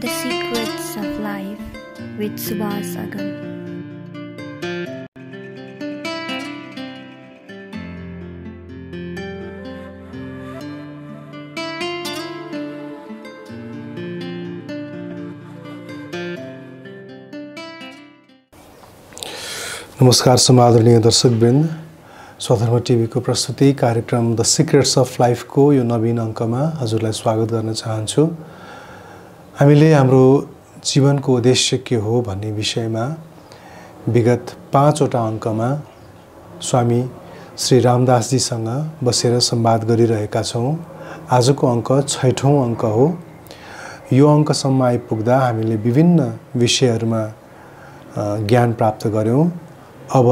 The Secrets of Life with Subhas Agam. नमस्कार समादरणीय दर्शकवृन्द स्वधर्म टिभीको प्रस्तुति कार्यक्रम द सिक्रेट्स अफ लाइफको यो नवीन अङ्कमा हजुरलाई स्वागत गर्न चाहन्छु हामीले हाम्रो जीवनको उद्देश्य के हो भन्ने विषयमा विगत पाँचवटा अङ्कमा स्वामी श्री रामदासजीसँग बसेर सम्वाद गरिरहेका छौँ आजको अङ्क छैठौँ अङ्क हो यो अङ्कसम्म आइपुग्दा हामीले विभिन्न विषयहरूमा ज्ञान प्राप्त गऱ्यौँ अब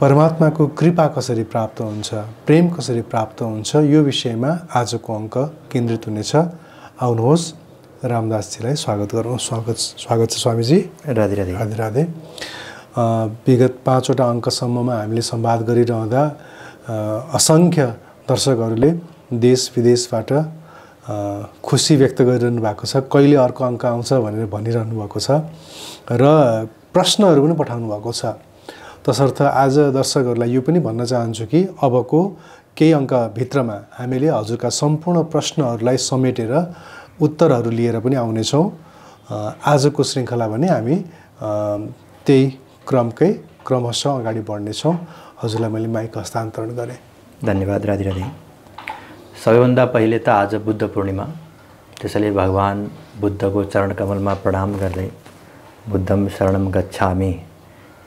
परमात्माको कृपा कसरी प्राप्त हुन्छ प्रेम कसरी प्राप्त हुन्छ यो विषयमा आजको अङ्क केन्द्रित हुनेछ आउनुहोस् रामदासजीलाई स्वागत गरौँ स्वागत स्वागत छ स्वामीजी राधे राधे राधे राधे विगत पाँचवटा अङ्कसम्ममा हामीले संवाद गरिरहँदा असङ्ख्य दर्शकहरूले देश विदेशबाट खुसी व्यक्त गरिरहनु भएको छ कहिले अर्को अङ्क आउँछ भनेर भनिरहनु भएको छ र प्रश्नहरू पनि पठाउनु भएको छ तसर्थ आज दर्शकहरूलाई यो पनि भन्न चाहन्छु कि अबको केही अङ्कभित्रमा हामीले हजुरका सम्पूर्ण प्रश्नहरूलाई समेटेर उत्तरहरू लिएर पनि आउनेछौँ आजको श्रृङ्खला भने हामी त्यही क्रमकै क्रमशः अगाडि बढ्नेछौँ हजुरलाई मैले माइक हस्तान्तरण गरेँ धन्यवाद राधे राधे सबैभन्दा पहिले त आज बुद्ध पूर्णिमा त्यसैले भगवान् बुद्धको चरण कमलमा प्रणाम गर्दै बुद्धम शरणम गच्छामी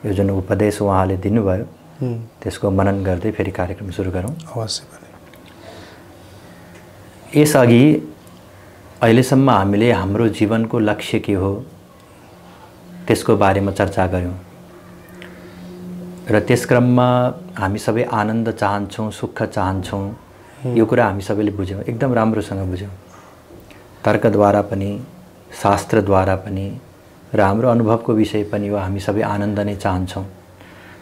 यो जुन उपदेश उहाँले दिनुभयो त्यसको मनन गर्दै फेरि कार्यक्रम सुरु गरौँ अवश्य यसअघि अहिलेसम्म हामीले हाम्रो जीवनको लक्ष्य के हो त्यसको बारेमा चर्चा गऱ्यौँ र त्यस क्रममा हामी सबै आनन्द चाहन्छौँ सुख चाहन्छौँ यो कुरा हामी सबैले बुझ्यौँ एकदम राम्रोसँग बुझ्यौँ तर्कद्वारा पनि शास्त्रद्वारा पनि र हाम्रो अनुभवको विषय पनि हो हामी सबै आनन्द नै चाहन्छौँ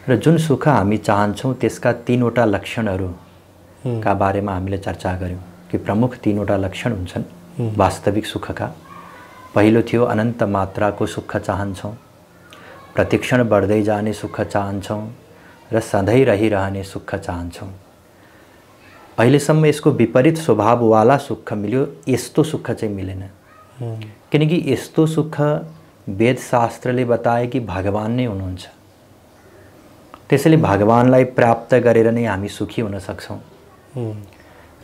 र जुन सुख हामी चाहन्छौँ त्यसका तिनवटा लक्षणहरूका बारेमा हामीले चर्चा गऱ्यौँ कि प्रमुख तिनवटा लक्षण हुन्छन् वास्तविक सुखका पहिलो थियो अनन्त मात्राको सुख चाहन्छौँ प्रतिक्षण बढ्दै जाने सुख चाहन्छौँ र सधैँ रहिरहने सुख चाहन्छौँ अहिलेसम्म यसको विपरीत स्वभाववाला सुख मिल्यो यस्तो सुख चाहिँ मिलेन किनकि यस्तो सुख वेदशास्त्रले बताए कि भगवान् नै हुनुहुन्छ त्यसैले भगवान्लाई प्राप्त गरेर नै हामी सुखी हुन सक्छौँ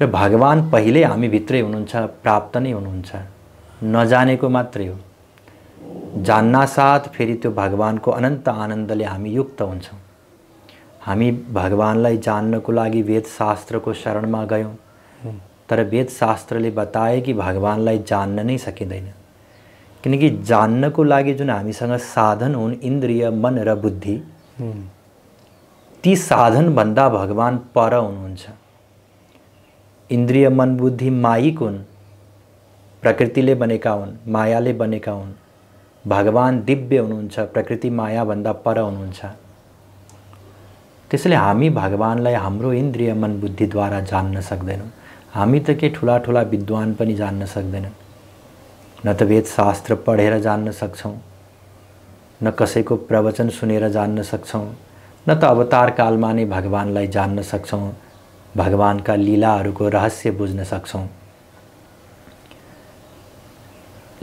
र भगवान् पहिल्यै हामीभित्रै हुनुहुन्छ प्राप्त नै हुनुहुन्छ नजानेको मात्रै हो जान्नासाथ फेरि त्यो भगवान्को अनन्त आनन्दले हामी युक्त हुन्छौँ हामी भगवान्लाई जान्नको लागि वेदशास्त्रको शरणमा गयौँ तर वेदशास्त्रले बताए कि भगवान्लाई जान्न नै सकिँदैन किनकि जान्नको लागि जुन हामीसँग साधन हुन् इन्द्रिय मन र बुद्धि ती साधनभन्दा भगवान् पर हुनुहुन्छ इन्द्रिय मन बुद्धि मायिक हुन् प्रकृतिले बनेका हुन् मायाले बनेका हुन् भगवान् दिव्य हुनुहुन्छ प्रकृति मायाभन्दा पर हुनुहुन्छ त्यसैले हामी भगवान्लाई हाम्रो इन्द्रिय मन बुद्धिद्वारा जान्न सक्दैनौँ हामी त के ठुला ठुला विद्वान पनि जान्न सक्दैनन् न त वेदशास्त्र पढेर जान्न सक्छौँ न कसैको प्रवचन सुनेर जान्न सक्छौँ न त अवतार कालमा नै भगवान्लाई जान्न सक्छौँ भगवान्का लीलाहरूको रहस्य बुझ्न सक्छौँ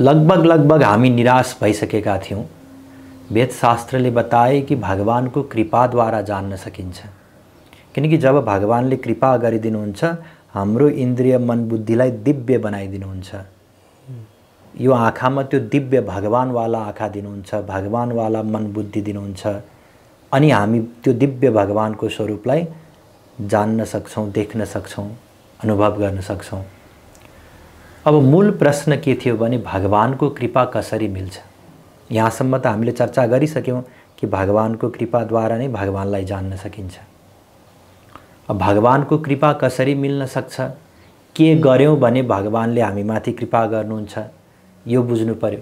लगभग लगभग हामी निराश भइसकेका थियौँ वेदशास्त्रले बताए कि भगवान्को कृपाद्वारा जान्न सकिन्छ किनकि जब भगवान्ले कृपा गरिदिनुहुन्छ हाम्रो इन्द्रिय मन बुद्धिलाई दिव्य बनाइदिनुहुन्छ यो आँखामा त्यो दिव्य भगवान्वाला आँखा दिनुहुन्छ भगवान्वाला मन बुद्धि दिनुहुन्छ अनि हामी त्यो दिव्य भगवान्को स्वरूपलाई जान्न सक्छौँ देख्न सक्छौँ अनुभव गर्न सक्छौँ अब मूल प्रश्न के थियो भने भगवानको कृपा कसरी मिल्छ यहाँसम्म त हामीले चर्चा गरिसक्यौँ कि भगवानको कृपाद्वारा नै भगवान्लाई जान्न सकिन्छ अब भगवानको कृपा कसरी मिल्न सक्छ के गर्यौँ भने भगवान्ले हामीमाथि कृपा गर्नुहुन्छ यो बुझ्नु पर्यो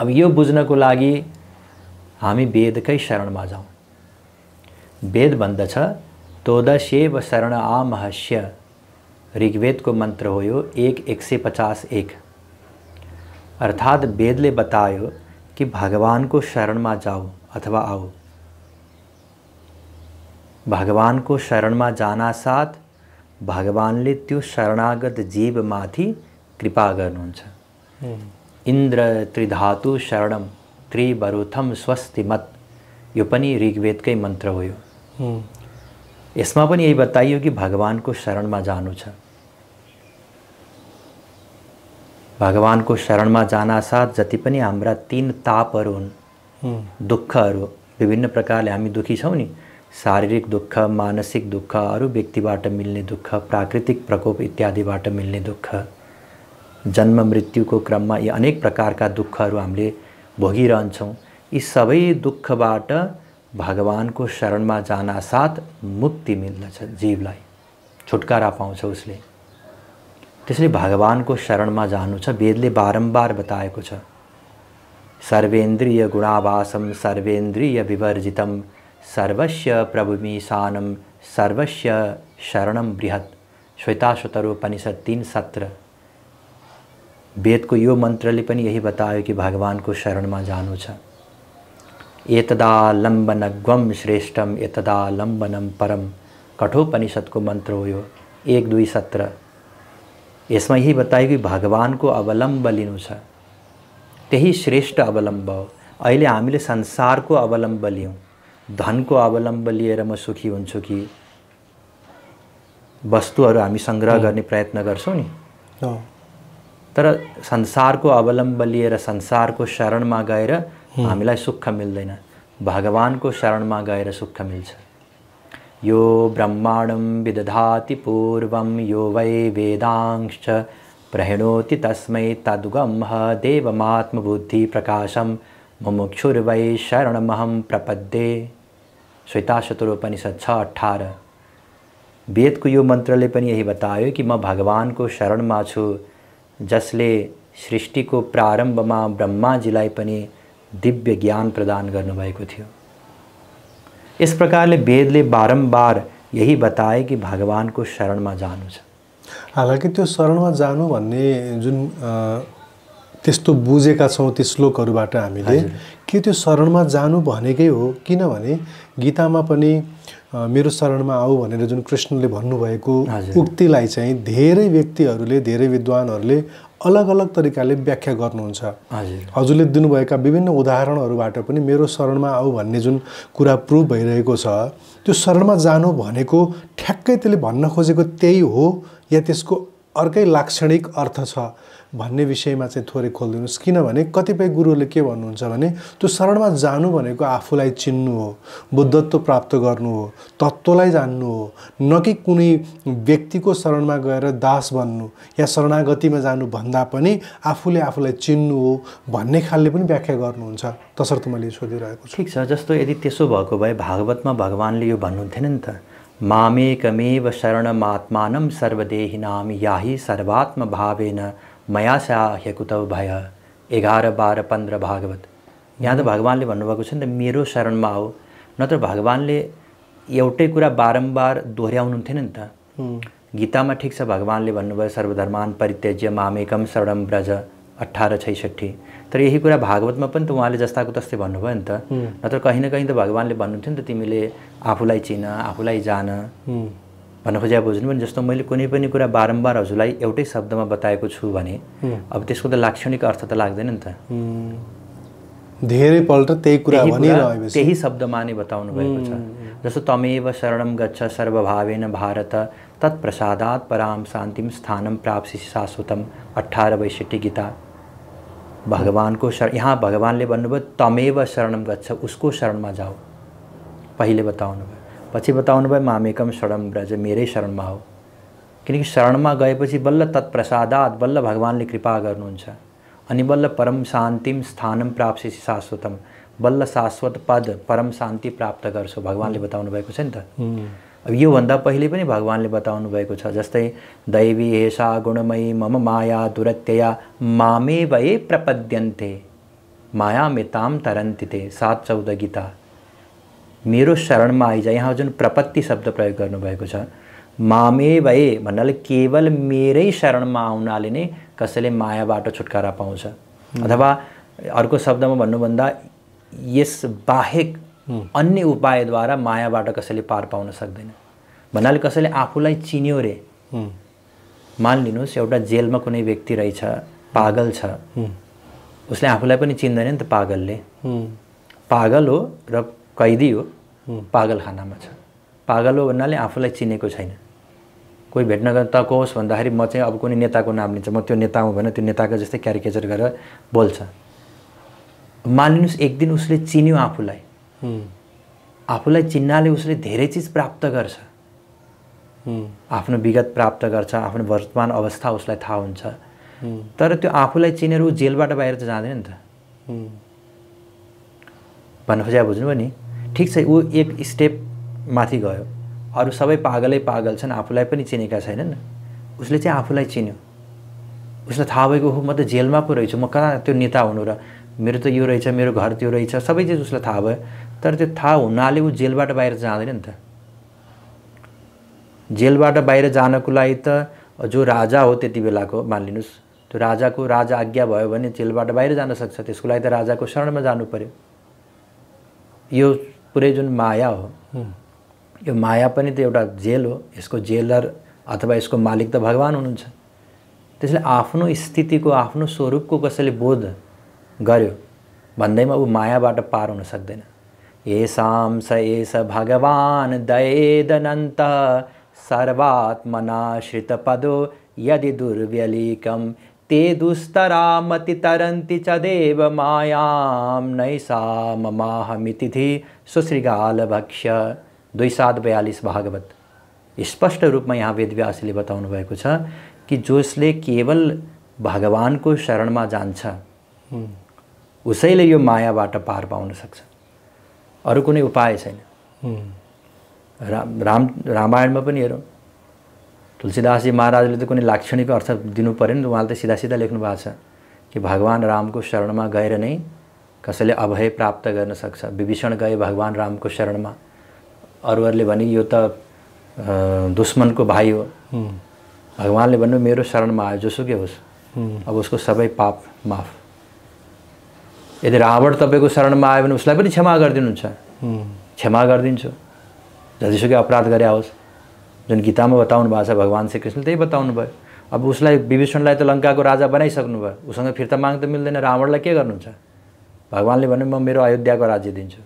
अब यो बुझ्नको लागि हामी वेदकै शरणमा जाउँ वेद भन्दछ तोदशेव शरण आ महस्य ऋग्वेद को मंत्र यो एक एक से पचास एक अर्थात वेद ले बतायो कि भगवान को शरण में जाओ अथवा आओ भगवान को शरण में जाना साथ ने त्यो शरणागत माथि कृपा गर्नुहुन्छ हम्म। इंद्र इन्द्र त्रिधातु शरणम त्रिवरुथम स्वस्ति मत यो पनि ऋग्वेदकै मन्त्र हो यो हम्म। यसमा पनि यही बताइयो कि भगवानको शरणमा जानु छ भगवानको शरणमा जानासाथ जति पनि हाम्रा तिन तापहरू हुन् दुःखहरू विभिन्न प्रकारले हामी दुःखी छौँ नि शारीरिक दुःख मानसिक दुःख अरू व्यक्तिबाट मिल्ने दुःख प्राकृतिक प्रकोप इत्यादिबाट मिल्ने दुःख जन्म मृत्युको क्रममा यी अनेक प्रकारका दुःखहरू हामीले भोगिरहन्छौँ यी सबै दुःखबाट शरण में जाना साथ मुक्ति मिलद जीवला छुटकारा पाँच उसके तेल भगवान को शरण में जानु छ वेदले बारम्बार बताए सर्वेन्द्रिय गुणावासम सर्वेन्द्रिय विवर्जित सर्वस्व प्रभुमीशानम सर्वस्व शरण बृहत श्वेताश्वतरोपनिषद तीन सत्र वेद को यो मंत्र यही बतायो कि भगवान को शरण में जानू ग्वम श्रेष्ठम एतदालंबनम परम कठोपनिषद को मंत्र हो एक दुई सत्र इसमें यही बताए कि को अवलंब लिनु छ त्यही श्रेष्ठ अवलंब हो अहिले हामीले संसारको अवलम्ब लियौँ धनको अवलम्ब लिएर म सुखी हुन्छु कि वस्तुहरू हामी सङ्ग्रह गर्ने प्रयत्न गर्छौँ नि तर संसारको अवलम्ब लिएर संसारको शरणमा गएर हमीला हम्म। सुख भगवान को शरण में गए सुख मिले यो ब्रह्माण्डं विदधाति पूर्व यो वै वेदांश्च प्रहेणोति तस्म तदुगम प्रकाशम मुमुक्षुर्वै महम प्रपद्ये शत्रोपनिषद छ अठार वेद यो मन्त्रले पनि यही बतायो कि म शरण में छु सृष्टि को प्रारंभ ब्रह्माजीलाई ब्रह्माजी दिव्य ज्ञान प्रदान गर्नुभएको थियो यस प्रकारले वेदले बारम्बार यही बताए कि भगवान्को शरणमा जानु छ हालाकि त्यो शरणमा जानु भन्ने जुन त्यस्तो बुझेका छौँ ती श्लोकहरूबाट हामीले के त्यो शरणमा जानु भनेकै हो किनभने गीतामा पनि मेरो शरणमा आऊ भनेर जुन कृष्णले भन्नुभएको उक्तिलाई चाहिँ धेरै व्यक्तिहरूले धेरै विद्वानहरूले अलग अलग तरिकाले व्याख्या गर्नुहुन्छ हजुरले दिनुभएका विभिन्न उदाहरणहरूबाट पनि मेरो शरणमा आऊ भन्ने जुन कुरा प्रुभ भइरहेको छ त्यो शरणमा जानु भनेको ठ्याक्कै त्यसले भन्न खोजेको त्यही हो या त्यसको अर्कै लाक्षणिक अर्थ छ भन्ने विषयमा चाहिँ थोरै खोलिदिनुहोस् किनभने कतिपय गुरुहरूले के भन्नुहुन्छ भने त्यो शरणमा जानु भनेको आफूलाई चिन्नु हो बुद्धत्व प्राप्त गर्नु हो तत्त्वलाई जान्नु हो न कि कुनै व्यक्तिको शरणमा गएर दास बन्नु या शरणागतिमा जानु भन्दा पनि आफूले आफूलाई चिन्नु हो भन्ने खालले पनि व्याख्या गर्नुहुन्छ तसर्थ मैले सोधिरहेको छु ठिक छ जस्तो यदि त्यसो भएको भए भागवतमा भगवान्ले यो भन्नुहुन्थेन नि त मामेकमेव शरणमात्मानम सर्वदेहिनाम याहि सर्वात्म भावेन मया साह्य कुतव भय एघार बाह्र पन्ध्र भागवत यहाँ त भगवान्ले भन्नुभएको छ नि त मेरो शरणमा हो नत्र भगवान्ले एउटै कुरा बारम्बार दोहोऱ्याउनु हुन्थेन नि त गीतामा ठिक छ भगवान्ले भन्नुभयो सर्वधर्मान परित्यज्य मामेकम शरणम ब्रज अठार छैसठी तर यही कुरा भागवतमा पनि त उहाँले जस्ताको तस्तै भन्नुभयो नि त नत्र कहीँ न कहीँ त भगवान्ले भन्नुहुन्थ्यो नि त तिमीले आफूलाई चिन आफूलाई जान भन्न खोजे बुझ्नु भने जस्तो मैले कुनै पनि कुरा बारम्बार हजुरलाई एउटै शब्दमा बताएको छु भने अब त्यसको त लाक्षणिक अर्थ त लाग्दैन नि त धेरैपल्ट त्यही कुरा त्यही शब्दमा नै बताउनु भएको छ जस्तो तमेव शरणम गच्छ सर्वभावेन भारत तत्प्रसादात् पराम शान्तिम स्थानम प्राप्सी शाश्वतम अठार वैसठी गीता भगवान्को शरण यहाँ भगवान्ले भन्नुभयो तमेव शरणम गच्छ उसको शरणमा जाऊ पहिले बताउनु भयो पछि बताउनु भयो मामेकम शरण ब्रज मेरै शरणमा हो किनकि शरणमा गएपछि बल्ल तत्प्रसादात बल्ल भगवान्ले कृपा गर्नुहुन्छ अनि बल्ल परम शान्तिम स्थानम प्राप्त शाश्वतम बल्ल शाश्वत पद परम शान्ति प्राप्त गर्छु भगवान्ले बताउनु भएको छ नि त अब योभन्दा पहिले पनि भगवान्ले बताउनु भएको छ जस्तै दैवी हेसा गुणमयी मम माया दुरत्यया मामे भए प्रपद्यन्ते माया मेताम तरन्ति सात चौध गीता मेरो शरणमा आइजा यहाँ जुन प्रपत्ति शब्द प्रयोग गर्नुभएको छ मामे भए भन्नाले केवल मेरै शरणमा आउनाले नै कसैले मायाबाट छुटकारा पाउँछ अथवा अर्को शब्दमा भन्नुभन्दा यस बाहेक अन्य उपायद्वारा मायाबाट कसैले पार पाउन सक्दैन भन्नाले कसैले आफूलाई चिन्यो रे मानिलिनुहोस् एउटा जेलमा कुनै व्यक्ति रहेछ पागल छ उसले आफूलाई पनि चिन्दैन नि त पागलले पागल हो र कैदी हो पागलखानामा छ पागल हो भन्नाले आफूलाई चिनेको छैन कोही भेट्न त कोस् भन्दाखेरि म चाहिँ अब कुनै नेताको नाम लिन्छ म त्यो नेता हो भने त्यो नेताको जस्तै क्यारिकेचर गरेर बोल्छ मानिनुहोस् एक दिन उसले चिन्यो आफूलाई आफूलाई चिन्नाले उसले धेरै चिज प्राप्त गर्छ आफ्नो विगत प्राप्त गर्छ आफ्नो वर्तमान अवस्था उसलाई थाहा हुन्छ तर त्यो आफूलाई चिनेर ऊ जेलबाट बाहिर त जाँदैन नि त भन्नु खोजे बुझ्नुभयो नि ठिक छ ऊ एक स्टेप माथि गयो अरू सबै पागलै पागल छन् आफूलाई पनि चिनेका छैनन् उसले चाहिँ आफूलाई चिन्यो उसलाई थाहा भएको हो म त जेलमा पो रहेछु म कहाँ त्यो नेता हुनु र मेरो त यो रहेछ मेरो घर त्यो रहेछ सबै चिज उसलाई थाहा भयो तर त्यो थाहा हुनाले ऊ जेलबाट बाहिर जाँदैन नि त जेलबाट बाहिर जानको लागि त जो राजा हो त्यति बेलाको मानिलिनुहोस् त्यो राजाको राजा आज्ञा भयो भने जेलबाट बाहिर जान सक्छ त्यसको लागि त राजाको शरणमा जानु पऱ्यो यो पुरै जुन माया हो यो माया पनि त एउटा जेल हो यसको जेलर अथवा यसको मालिक त भगवान् हुनुहुन्छ त्यसले आफ्नो स्थितिको आफ्नो स्वरूपको कसैले बोध गर्यो भन्दैमा ऊ मायाबाट पार हुन सक्दैन येसाम स एस भगवान् दयेदनन्त पदो यदि दुर्व्यलिकम ते दुस्तरामतितरन्ति च देवमायां नैषा ममाहमिति सुश्रीगाल सुश्रीगालभक्ष्य दुई सात बयालिस भागवत स्पष्ट रूपमा यहाँ वेदव्यासले बताउनु भएको छ कि जसले केवल भगवानको शरणमा जान्छ उसैले यो मायाबाट पार पाउन सक्छ अरू कुनै उपाय छैन राम रामायणमा पनि हेरौँ तुलसीदासजी महाराजले त कुनै लाक्षणिक अर्थ दिनु परेन उहाँले त सिधा सिधा लेख्नु भएको छ कि भगवान् रामको शरणमा गएर नै कसैले अभय प्राप्त गर्न सक्छ विभीषण गए भगवान् रामको शरणमा अरूहरूले भने यो त दुश्मनको भाइ हो भगवान्ले भन्नु मेरो शरणमा आयो जोसुकै होस् अब उसको सबै पाप माफ यदि रावण तपाईँको शरणमा आयो भने उसलाई पनि क्षमा गरिदिनुहुन्छ क्षमा गरिदिन्छु जतिसुकै अपराध गरे होस् जुन गीतामा बताउनु भएको छ भगवान् श्रीकृष्णले त्यही बताउनु भयो अब उसलाई विभीषणलाई त लङ्काको राजा बनाइसक्नु भयो उसँग फिर्ता माग त मिल्दैन रावणलाई के गर्नुहुन्छ भगवान्ले भने म मेरो अयोध्याको राज्य दिन्छु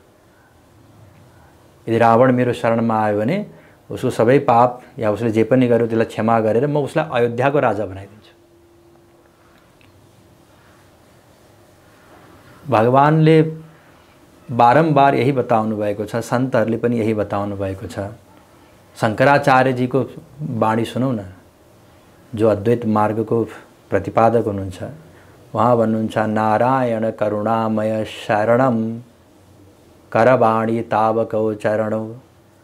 यदि रावण मेरो शरणमा आयो भने उसको सबै पाप या उसले जे पनि गर्यो त्यसलाई क्षमा गरेर म उसलाई अयोध्याको राजा बनाइदिन्छु भगवान्ले बारम्बार यही बताउनु भएको छ सन्तहरूले पनि यही बताउनु भएको छ शङ्कराचार्य जीको बाणी सुनौ न जो अद्वैत मार्गको प्रतिपादक हुनुहुन्छ उहाँ भन्नुहुन्छ नारायण करुणामय शरणम करबाणी तावकौ चरणौ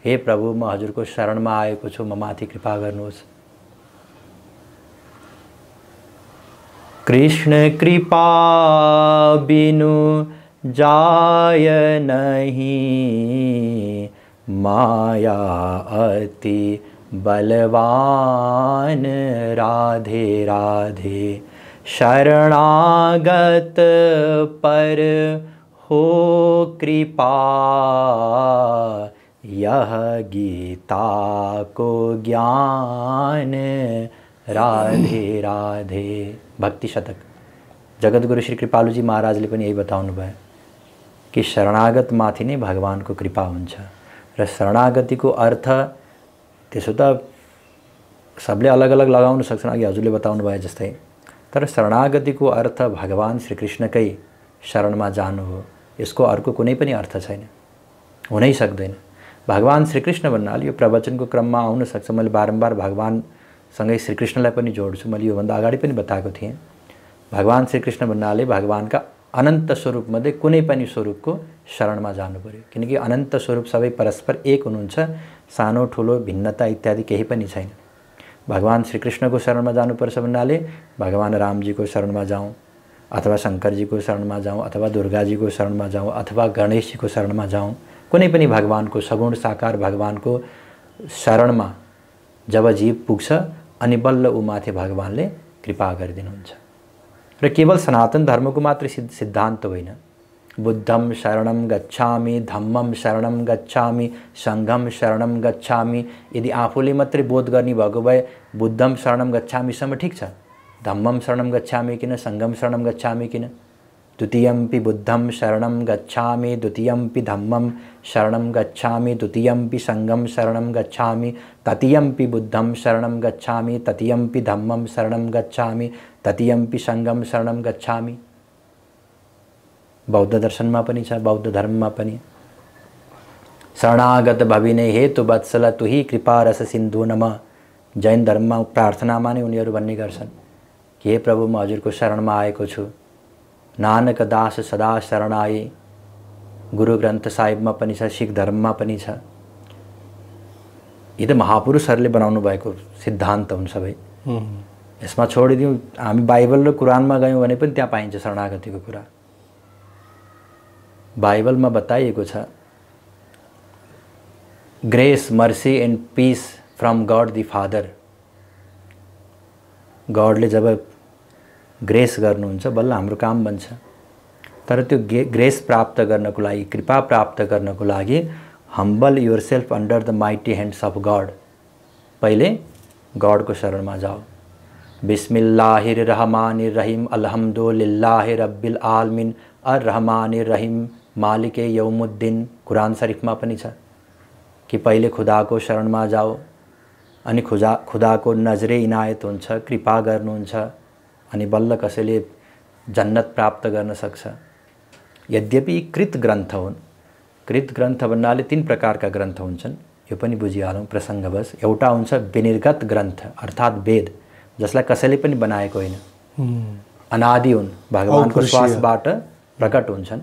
हे प्रभु म हजुरको शरणमा आएको छु म माथि कृपा गर्नुहोस् कृष्ण कृपा बिनु जाय नहीं माया अति बलवान राधे राधे शरणागत पर हो कृपा यह गीता को ज्ञान राधे राधे भक्ति शतक जगत गुरु श्री कृपालू जी महाराजले पनि यही भाई कि शरणागत माथि भगवान को कृपा हुन्छ र को अर्थ तेसो तो सबले अलग अलग लगन सक्छन् अघि हजुरले बताउनु भयो जस्तै तर को अर्थ श्रीकृष्णक शरण में जानु हो इसको अर्क अर्थ छेन अर्थ सकते हुनै सक्दैन भगवान् श्रीकृष्ण प्रवचन को क्रम में आने सकता मैं बारम्बार भगवान संगे श्रीकृष्ण लोड़ मैं ये अगाडि अगड़ी बताए थे भगवान श्रीकृष्ण भन्ना भगवान का अनन्त स्वरूपमध्ये कुनै पनि स्वरूपको शरणमा जानु पऱ्यो किनकि अनन्त स्वरूप सबै परस्पर एक हुनुहुन्छ सानो ठुलो भिन्नता इत्यादि केही पनि छैन भगवान् श्रीकृष्णको शरणमा जानुपर्छ भन्नाले भगवान् रामजीको शरणमा जाउँ अथवा शङ्करजीको शरणमा जाउँ अथवा दुर्गाजीको शरणमा जाउँ अथवा गणेशजीको शरणमा जाउँ कुनै पनि भगवान्को सगुण साकार भगवान्को शरणमा जब जीव पुग्छ अनि बल्ल ऊ माथि भगवान्ले कृपा गरिदिनुहुन्छ र केवल सनातन धर्मको मात्रै सिद्धान्त होइन बुद्धम शरणम गच्छामी धम्मम शरणम गच्छामी सङ्घम शरणम गच्छामी यदि आफूले मात्रै बोध गर्ने भएको भए बुद्धम शरणम गच्छामीसम्म ठिक छ धम्मम शरणम गच्छामी किन सङ्घम शरणम गच्छामी किन द्वितीय बुद्धम शरण गच्छा द्वितीय द्वितीयं पि धम्मं शरणं गच्छामि द्वितीयं पि सङ्गं शरणं गच्छामि ततीयं पि बुद्धं शरण गच्छा ततीयं पि शरण गच्छा गच्छामि ततीयं पि सङ्गम शरणं बौद्ध दर्शन में बौद्ध धर्म में शरणागत भविने हेतु वत्सल ही कृपा रस सिंधु नम जैन धर्म प्रार्थना में नहीं भन्ने गर्छन् कि हे प्रभु म को शरण में छु नानक दास सदा शरणाए गुरु ग्रन्थ साहिबमा पनि छ सिख धर्ममा पनि छ यी त महापुरुषहरूले बनाउनु भएको सिद्धान्त हुन् सबै यसमा छोडिदिउँ हामी बाइबल र कुरानमा गयौँ भने पनि त्यहाँ पाइन्छ शरणागतिको कुरा बाइबलमा बताइएको छ grace mercy and peace from God the Father गडले जब ग्रेस गर्नुहुन्छ बल्ल हम काम बन तर ते गे ग्रेस प्राप्त को लागि कृपा प्राप्त को लगी humble yourself under the mighty hands of God को शरण में जाओ बिस्मिल्लाहिर रहमानिर रहीम अलहमदुल्लाह रब्बिल आलमिन अर रहमानिर रहीम मालिक ए यौमुद्दीन कुरान में कि पहले खुदा को शरण में जाओ अनि खुदा को नजरे इनायत हो कृपा गर्नुहुन्छ अनि बल्ल कसैले जन्नत प्राप्त गर्न सक्छ यद्यपि कृत ग्रन्थ हुन् कृत ग्रन्थ भन्नाले तिन प्रकारका ग्रन्थ हुन्छन् यो पनि बुझिहालौँ प्रसङ्गवश एउटा हुन्छ विनिर्गत ग्रन्थ अर्थात् वेद जसलाई कसैले पनि बनाएको होइन अनादि हुन् भगवान्को श्वासबाट प्रकट हुन्छन्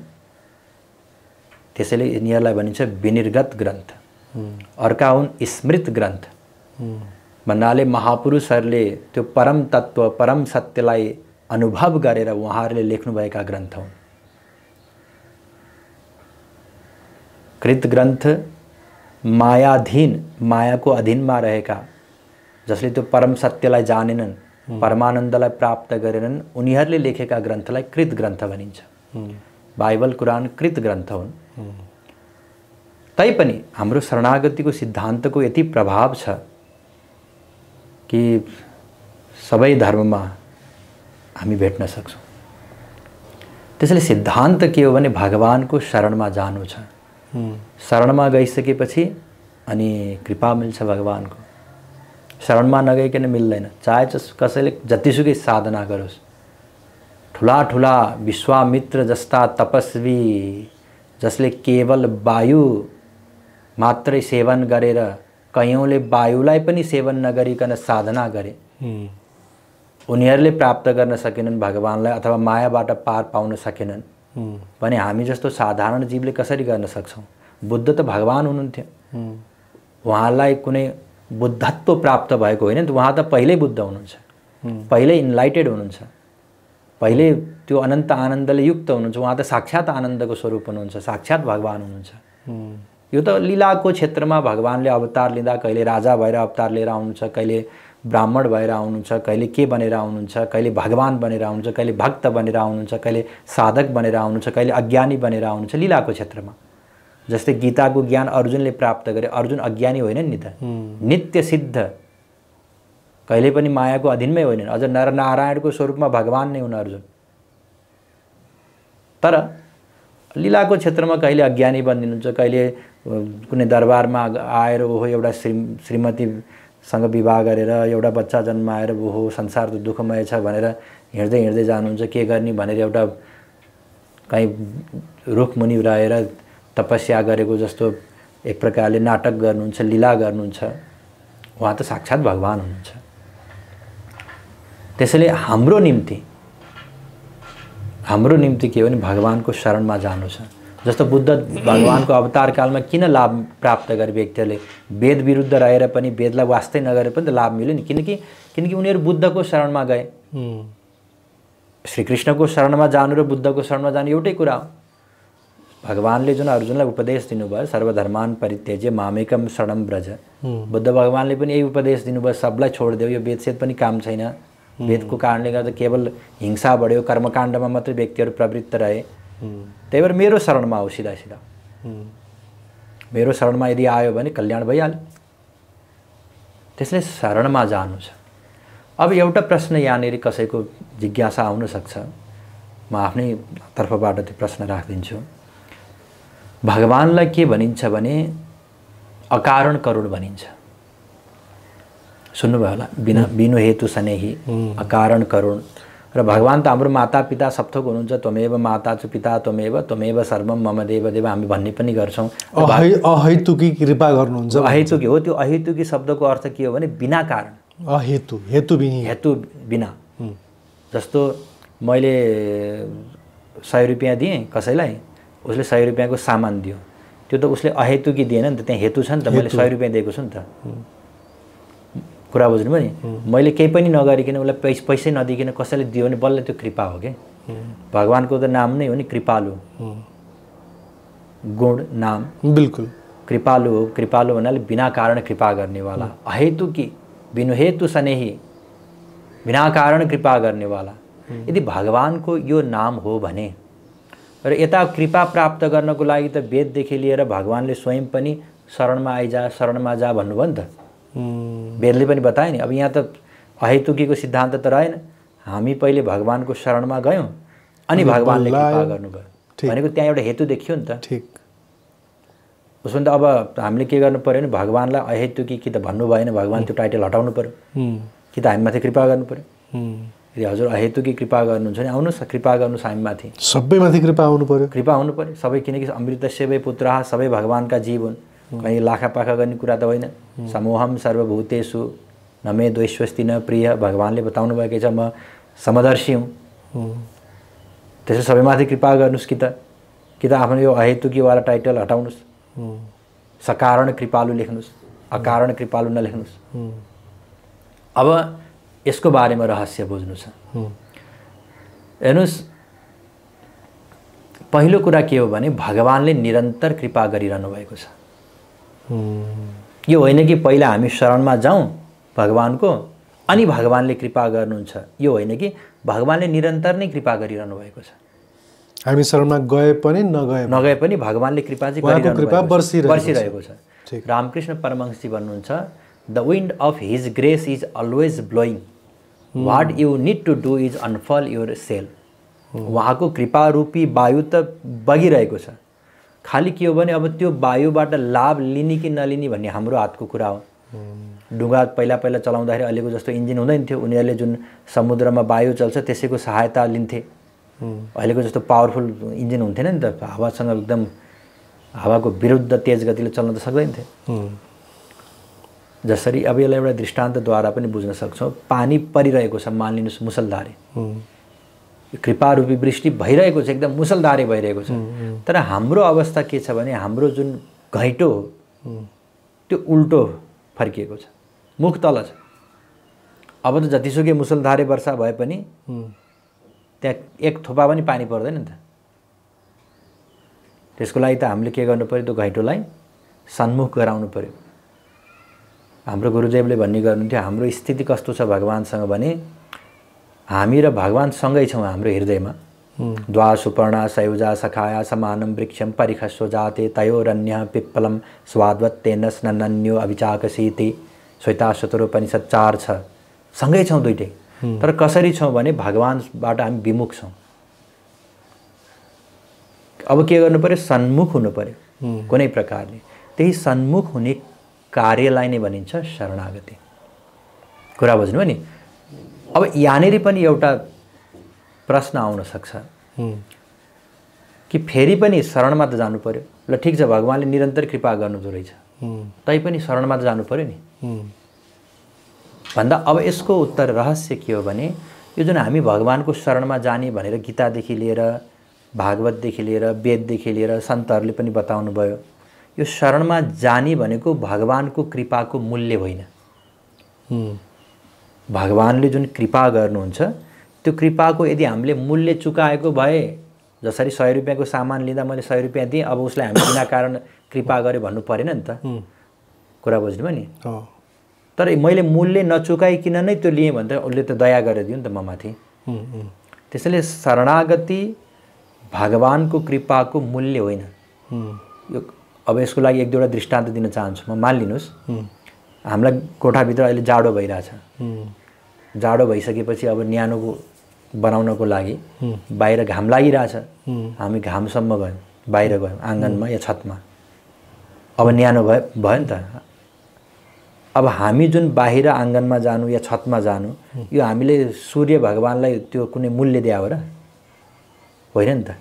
त्यसैले यिनीहरूलाई भनिन्छ विनिर्गत ग्रन्थ अर्का हुन् स्मृत ग्रन्थ भन्नाले महापुरुषहरूले त्यो परम तत्त्व परम सत्यलाई अनुभव गरेर उहाँहरूले लेख्नुभएका ग्रन्थ हुन् कृत ग्रन्थ मायाधीन मायाको अधीनमा रहेका जसले त्यो परम सत्यलाई जानेनन् परमानन्दलाई प्राप्त गरेनन् उनीहरूले लेखेका ग्रन्थलाई कृत ग्रन्थ भनिन्छ बाइबल कुरान कृत ग्रन्थ हुन् तैपनि हाम्रो शरणागतिको सिद्धान्तको यति प्रभाव छ कि सबै धर्ममा हामी भेट्न सक्छौँ त्यसैले सिद्धान्त के हो भने भगवान्को शरणमा जानु छ शरणमा गइसकेपछि अनि कृपा मिल्छ भगवान्को शरणमा नगइकन मिल्दैन चाहे जस कसैले जतिसुकै साधना गरोस् ठुला ठुला विश्वामित्र जस्ता तपस्वी जसले केवल वायु मात्रै सेवन गरेर कैयौँले वायुलाई पनि सेवन नगरिकन साधना गरे उनीहरूले प्राप्त गर्न सकेनन् भगवान्लाई अथवा मायाबाट पार पाउन सकेनन् भने हामी जस्तो साधारण जीवले कसरी गर्न सक्छौँ बुद्ध त भगवान् हुनुहुन्थ्यो उहाँलाई कुनै बुद्धत्व प्राप्त भएको होइन त उहाँ त पहिल्यै बुद्ध हुनुहुन्छ पहिल्यै इन्लाइटेड हुनुहुन्छ पहिले त्यो अनन्त आनन्दले युक्त हुनुहुन्छ उहाँ त साक्षात् आनन्दको स्वरूप हुनुहुन्छ साक्षात् भगवान् हुनुहुन्छ यो त लीलाको क्षेत्रमा भगवान्ले अवतार लिँदा कहिले राजा भएर अवतार लिएर आउनुहुन्छ कहिले ब्राह्मण भएर आउनुहुन्छ कहिले के बनेर आउनुहुन्छ कहिले भगवान् बनेर आउनुहुन्छ कहिले भक्त बनेर आउनुहुन्छ कहिले साधक बनेर आउनुहुन्छ कहिले अज्ञानी बनेर आउनुहुन्छ लीलाको क्षेत्रमा जस्तै गीताको ज्ञान अर्जुनले प्राप्त गरे अर्जुन अज्ञानी होइन नि त नित्य सिद्ध कहिले पनि मायाको अधीनमै होइन अझ नरनारायणको स्वरूपमा भगवान् नै हुन् अर्जुन तर लीलाको क्षेत्रमा कहिले अज्ञानी बनिदिनुहुन्छ कहिले कुनै दरबारमा आएर ओहो एउटा श्री श्रीमतीसँग विवाह गरेर एउटा बच्चा आएर ओहो संसार त दुःखमय छ भनेर हिँड्दै हिँड्दै जानुहुन्छ के गर्ने भनेर एउटा कहीँ रुखमुनि रहेर तपस्या गरेको जस्तो एक प्रकारले नाटक गर्नुहुन्छ लीला गर्नुहुन्छ उहाँ त साक्षात् भगवान् हुनुहुन्छ त्यसैले हाम्रो निम्ति हाम्रो निम्ति के हो भने भगवान्को शरणमा जानु छ जस्तो बुद्ध भगवान्को कालमा किन लाभ प्राप्त गरे व्यक्तिहरूले वेद विरुद्ध रहेर पनि वेदलाई वास्तै नगरे पनि त लाभ मिल्यो नि किनकि किनकि उनीहरू बुद्धको शरणमा गए श्रीकृष्णको शरणमा जानु र बुद्धको शरणमा जानु एउटै कुरा हो भगवान्ले जुन अर्जुनलाई उपदेश दिनुभयो सर्वधर्मान परित्यज्य मामेकम शरणम ब्रज बुद्ध भगवान्ले पनि यही उपदेश दिनुभयो सबलाई छोडिदेऊ यो वेदसेद पनि काम छैन वेदको कारणले गर्दा केवल हिंसा बढ्यो कर्मकाण्डमा मात्रै व्यक्तिहरू प्रवृत्त रहे त्यही भएर मेरो शरणमा आऊ सिधा सिधा मेरो शरणमा यदि आयो भने कल्याण भइहाल्यो त्यसले शरणमा जानु छ अब एउटा प्रश्न यहाँनिर कसैको जिज्ञासा आउनसक्छ म आफ्नै तर्फबाट त्यो प्रश्न राखिदिन्छु भगवान्लाई के भनिन्छ भने अकारण करुण भनिन्छ सुन्नुभयो होला बिना बिनु हेतु सनेही अकारण करुण र भगवान् त हाम्रो माता पिता सप्तक हुनुहुन्छ त्वमेव माता चु पिता त्वमेव त्वमेव सर्वम मम देव देव हामी भन्ने पनि गर्छौँ अहेतुकी कृपा गर्नुहुन्छ अहेतुकी हो त्यो अहेतुकी शब्दको अर्थ के हो भने बिना कारण अहेतु हेतु हेतु बिना जस्तो मैले सय रुपियाँ दिएँ कसैलाई उसले सय रुपियाँको सामान दियो त्यो त उसले अहेतुकी दिएन नि त त्यहाँ हेतु छ नि त मैले सय रुपियाँ दिएको छु नि त कुरा बुझ्नुभयो नि मैले केही पनि नगरिकन उसलाई पैस पैसै नदिकन कसैले दियो भने बल्ल त्यो कृपा हो कि भगवान्को त नाम नै हो नि कृपालु गुण नाम बिल्कुल कृपालु हो कृपालु भन्नाले बिना कारण कृपा गर्नेवाला अहेतु कि बिनुहेतु सनेही बिना कारण कृपा गर्नेवाला यदि भगवान्को यो नाम हो भने र यता कृपा प्राप्त गर्नको लागि त वेददेखि लिएर भगवान्ले स्वयं पनि शरणमा आइजा शरणमा जा भन्नुभयो नि त भेरले पनि बताए नि अब यहाँ त अहेतुकीको सिद्धान्त त रहेन हामी पहिले भगवान्को शरणमा गयौँ अनि भगवान्ले कृपा गर्नुभयो भनेको त्यहाँ एउटा हेतु देखियो नि त ठिक उसो भने त अब हामीले के गर्नु पऱ्यो भने भगवान्लाई अहेतुकी कि त भन्नु भएन भगवान् त्यो टाइटल हटाउनु पऱ्यो कि त हामीमाथि कृपा गर्नु पऱ्यो यदि हजुर अहेतुकी कृपा गर्नुहुन्छ भने आउनुहोस् कृपा गर्नुहोस् हामीमाथि सबैमाथि कृपा आउनु पऱ्यो कृपा आउनु पऱ्यो सबै किनकि अमृत सेवै पुत्र सबै भगवान्का जीव हुन् कहीँ लाखापाखा गर्ने कुरा त होइन समूहम सर्वभूतेषु न मे न प्रिय भगवान्ले बताउनु भएको छ म समदर्शी हुँ त्यसो सबैमाथि कृपा गर्नुहोस् कि त कि त आफ्नो यो अहेतुकीवाला टाइटल हटाउनुहोस् सकारण कृपालु लेख्नुहोस् अकारण कृपालु नलेख्नुहोस् अब यसको बारेमा रहस्य बुझ्नु छ हेर्नुहोस् पहिलो कुरा के हो भने भगवान्ले निरन्तर कृपा गरिरहनु भएको छ यो होइन कि पहिला हामी शरणमा जाउँ भगवान्को अनि भगवान्ले कृपा गर्नुहुन्छ यो होइन कि भगवान्ले निरन्तर नै कृपा गरिरहनु भएको छ हामी शरणमा गए पनि नगए नगए पनि भगवान्ले कृपा चाहिँ कृपा बर्सिरहेको छ रामकृष्ण परमहंसजी भन्नुहुन्छ the wind of his grace is always blowing what you need to do is unfurl your sail उहाँको कृपारूपी वायु त बगिरहेको छ खालि के हो भने अब त्यो वायुबाट लाभ लिने कि नलिने भन्ने हाम्रो हातको कुरा हो ढुङ्गा पहिला पहिला चलाउँदाखेरि अहिलेको जस्तो इन्जिन हुँदैन थियो उनीहरूले जुन समुद्रमा वायु चल्छ त्यसैको सहायता लिन्थे अहिलेको जस्तो पावरफुल इन्जिन हुन्थेन नि त हावासँग एकदम हावाको विरुद्ध तेज गतिले चल्न त सक्दैन थियो जसरी अब यसलाई एउटा दृष्टान्तद्वारा पनि बुझ्न सक्छौँ पानी परिरहेको छ मानिलिनुहोस् मुसलधारे कृपारूपी वृष्टि भइरहेको छ एकदम मुसलधारे भइरहेको छ तर हाम्रो अवस्था के छ भने हाम्रो जुन घैँटो हो त्यो उल्टो फर्किएको छ मुख तल छ अब त जतिसुकै मुसलधारे वर्षा भए पनि त्यहाँ एक थोपा पनि पानी पर्दैन नि त त्यसको लागि त हामीले के गर्नु पऱ्यो त्यो घैँटोलाई सन्मुख गराउनु पऱ्यो हाम्रो गुरुदेवले भन्ने गर्नुहुन्थ्यो हाम्रो स्थिति कस्तो छ भगवान्सँग भने हामी र भगवान् सँगै छौँ हाम्रो हृदयमा द्वा सुपर्णा सयुजा सखाया समानम वृक्षम परिखस्व जाते तयोरन्य पिप्पलम स्वाद्वत्तेन स्नन्यो अभिचाकसीति श्वेता पनि सचार छ सँगै छौँ दुइटै तर कसरी छौँ भने भगवान्बाट हामी विमुख छौँ अब के गर्नु पऱ्यो सन्मुख हुनु पऱ्यो कुनै प्रकारले त्यही सन्मुख हुने कार्यलाई नै भनिन्छ शरणागति कुरा बुझ्नु नि अब यहाँनिर पनि एउटा प्रश्न आउन सक्छ कि फेरि पनि शरणमा त जानु पर्यो ल ठिक छ भगवान्ले निरन्तर कृपा गर्नुहुँदो रहेछ तै पनि शरणमा त जानु पर्यो नि भन्दा अब यसको उत्तर रहस्य के हो भने यो जुन हामी भगवान्को शरणमा जाने भनेर गीतादेखि लिएर भागवतदेखि लिएर वेददेखि लिएर सन्तहरूले पनि बताउनु भयो यो शरणमा जाने भनेको भगवान्को कृपाको मूल्य होइन भगवान्ले जुन कृपा गर्नुहुन्छ त्यो कृपाको यदि हामीले मूल्य चुकाएको भए जसरी सय रुपियाँको सामान लिँदा मैले सय रुपियाँ दिएँ अब उसलाई हामी बिना कारण कृपा गरेँ भन्नु परेन नि त कुरा बुझ्नुभयो नि तर मैले मूल्य नचुकाइकन नै त्यो लिएँ भने त उसले त दया गरेर दियो नि त म माथि त्यसैले शरणागति भगवान्को कृपाको मूल्य होइन यो अब यसको लागि एक दुईवटा दृष्टान्त दिन चाहन्छु म मानिलिनुहोस् हामीलाई कोठाभित्र अहिले जाडो भइरहेछ जाडो भइसकेपछि अब न्यानो बनाउनको लागि बाहिर घाम लागिरहेछ हामी घामसम्म गयौँ बाहिर गयौँ आँगनमा या छतमा अब न्यानो भयो भयो नि त अब हामी जुन बाहिर आँगनमा जानु या छतमा जानु यो हामीले सूर्य भगवान्लाई त्यो कुनै मूल्य दियो हो र होइन नि त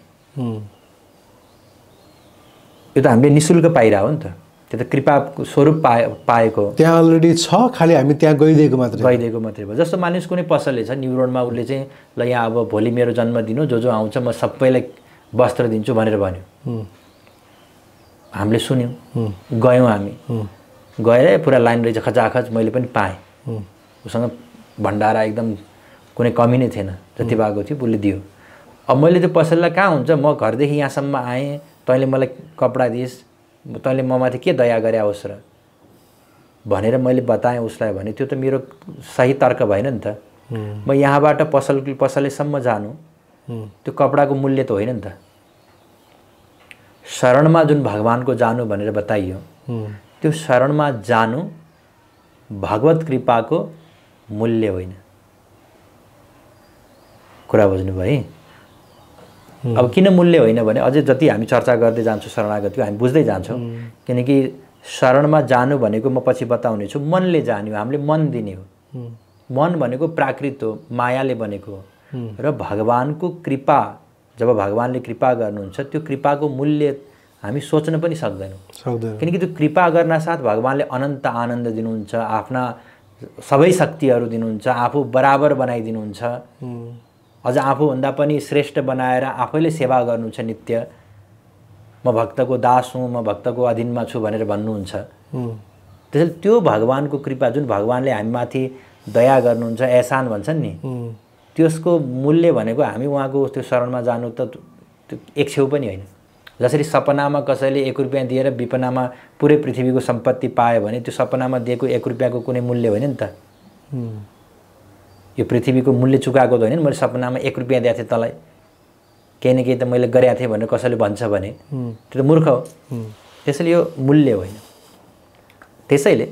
यो त हामीले नि शुल्क पाइरह हो नि त त्यो त कृपा स्वरूप पाए पाएको त्यहाँ अलरेडी छ खालि हामी त्यहाँ गइदिएको मात्रै गइदिएको मात्रै भयो जस्तो मानिस कुनै पसलले छ रोडमा उसले चाहिँ ल यहाँ अब भोलि मेरो जन्म दिनु जो जो आउँछ म सबैलाई वस्त्र दिन्छु भनेर भन्यो हामीले सुन्यौँ गयौँ हामी गएर पुरा लाइन रहेछ खचाखच मैले पनि पाएँ उसँग भण्डारा एकदम कुनै कमी नै थिएन जति भएको थियो उसले दियो अब मैले त्यो पसललाई कहाँ हुन्छ म घरदेखि यहाँसम्म आएँ तैँले मलाई कपडा दिइस् तैँले ममाथि के दया गरे होस् र भनेर मैले बताएँ उसलाई भने त्यो त मेरो सही तर्क भएन नि त म यहाँबाट पसल पसलेसम्म जानु त्यो कपडाको मूल्य त होइन नि त शरणमा जुन भगवान्को जानु भनेर बताइयो त्यो शरणमा जानु भगवत कृपाको मूल्य होइन कुरा बुझ्नुभयो है अब किन मूल्य होइन भने अझै जति हामी चर्चा गर्दै जान्छौँ शरणागतिको हामी बुझ्दै जान्छौँ किनकि शरणमा जानु भनेको म पछि बताउने छु मनले जाने हो हामीले मन दिने हो मन भनेको प्राकृत हो मायाले बनेको हो र भगवान्को कृपा जब भगवान्ले कृपा गर्नुहुन्छ त्यो कृपाको मूल्य हामी सोच्न पनि सक्दैनौँ किनकि त्यो कृपा गर्न साथ भगवान्ले अनन्त आनन्द दिनुहुन्छ आफ्ना सबै शक्तिहरू दिनुहुन्छ आफू बराबर बनाइदिनुहुन्छ अझ आफूभन्दा पनि श्रेष्ठ बनाएर आफैले सेवा गर्नुहुन्छ छ नित्य म भक्तको दास हुँ म भक्तको अधीनमा छु भनेर भन्नुहुन्छ त्यसैले त्यो भगवान्को कृपा जुन भगवान्ले हामीमाथि दया गर्नुहुन्छ एहसान भन्छन् नि त्यसको मूल्य भनेको हामी उहाँको त्यो शरणमा जानु त त्यो एक छेउ पनि होइन जसरी सपनामा कसैले एक रुपियाँ दिएर विपनामा पुरै पृथ्वीको सम्पत्ति पायो भने त्यो सपनामा दिएको एक रुपियाँको कुनै मूल्य होइन नि त यो पृथ्वीको मूल्य चुकाएको त होइन नि मैले सपनामा एक रुपियाँ दिएको थिएँ तँलाई केही न केही त मैले गरेको थिएँ भनेर कसैले भन्छ भने त्यो त मूर्ख हो त्यसैले यो मूल्य होइन त्यसैले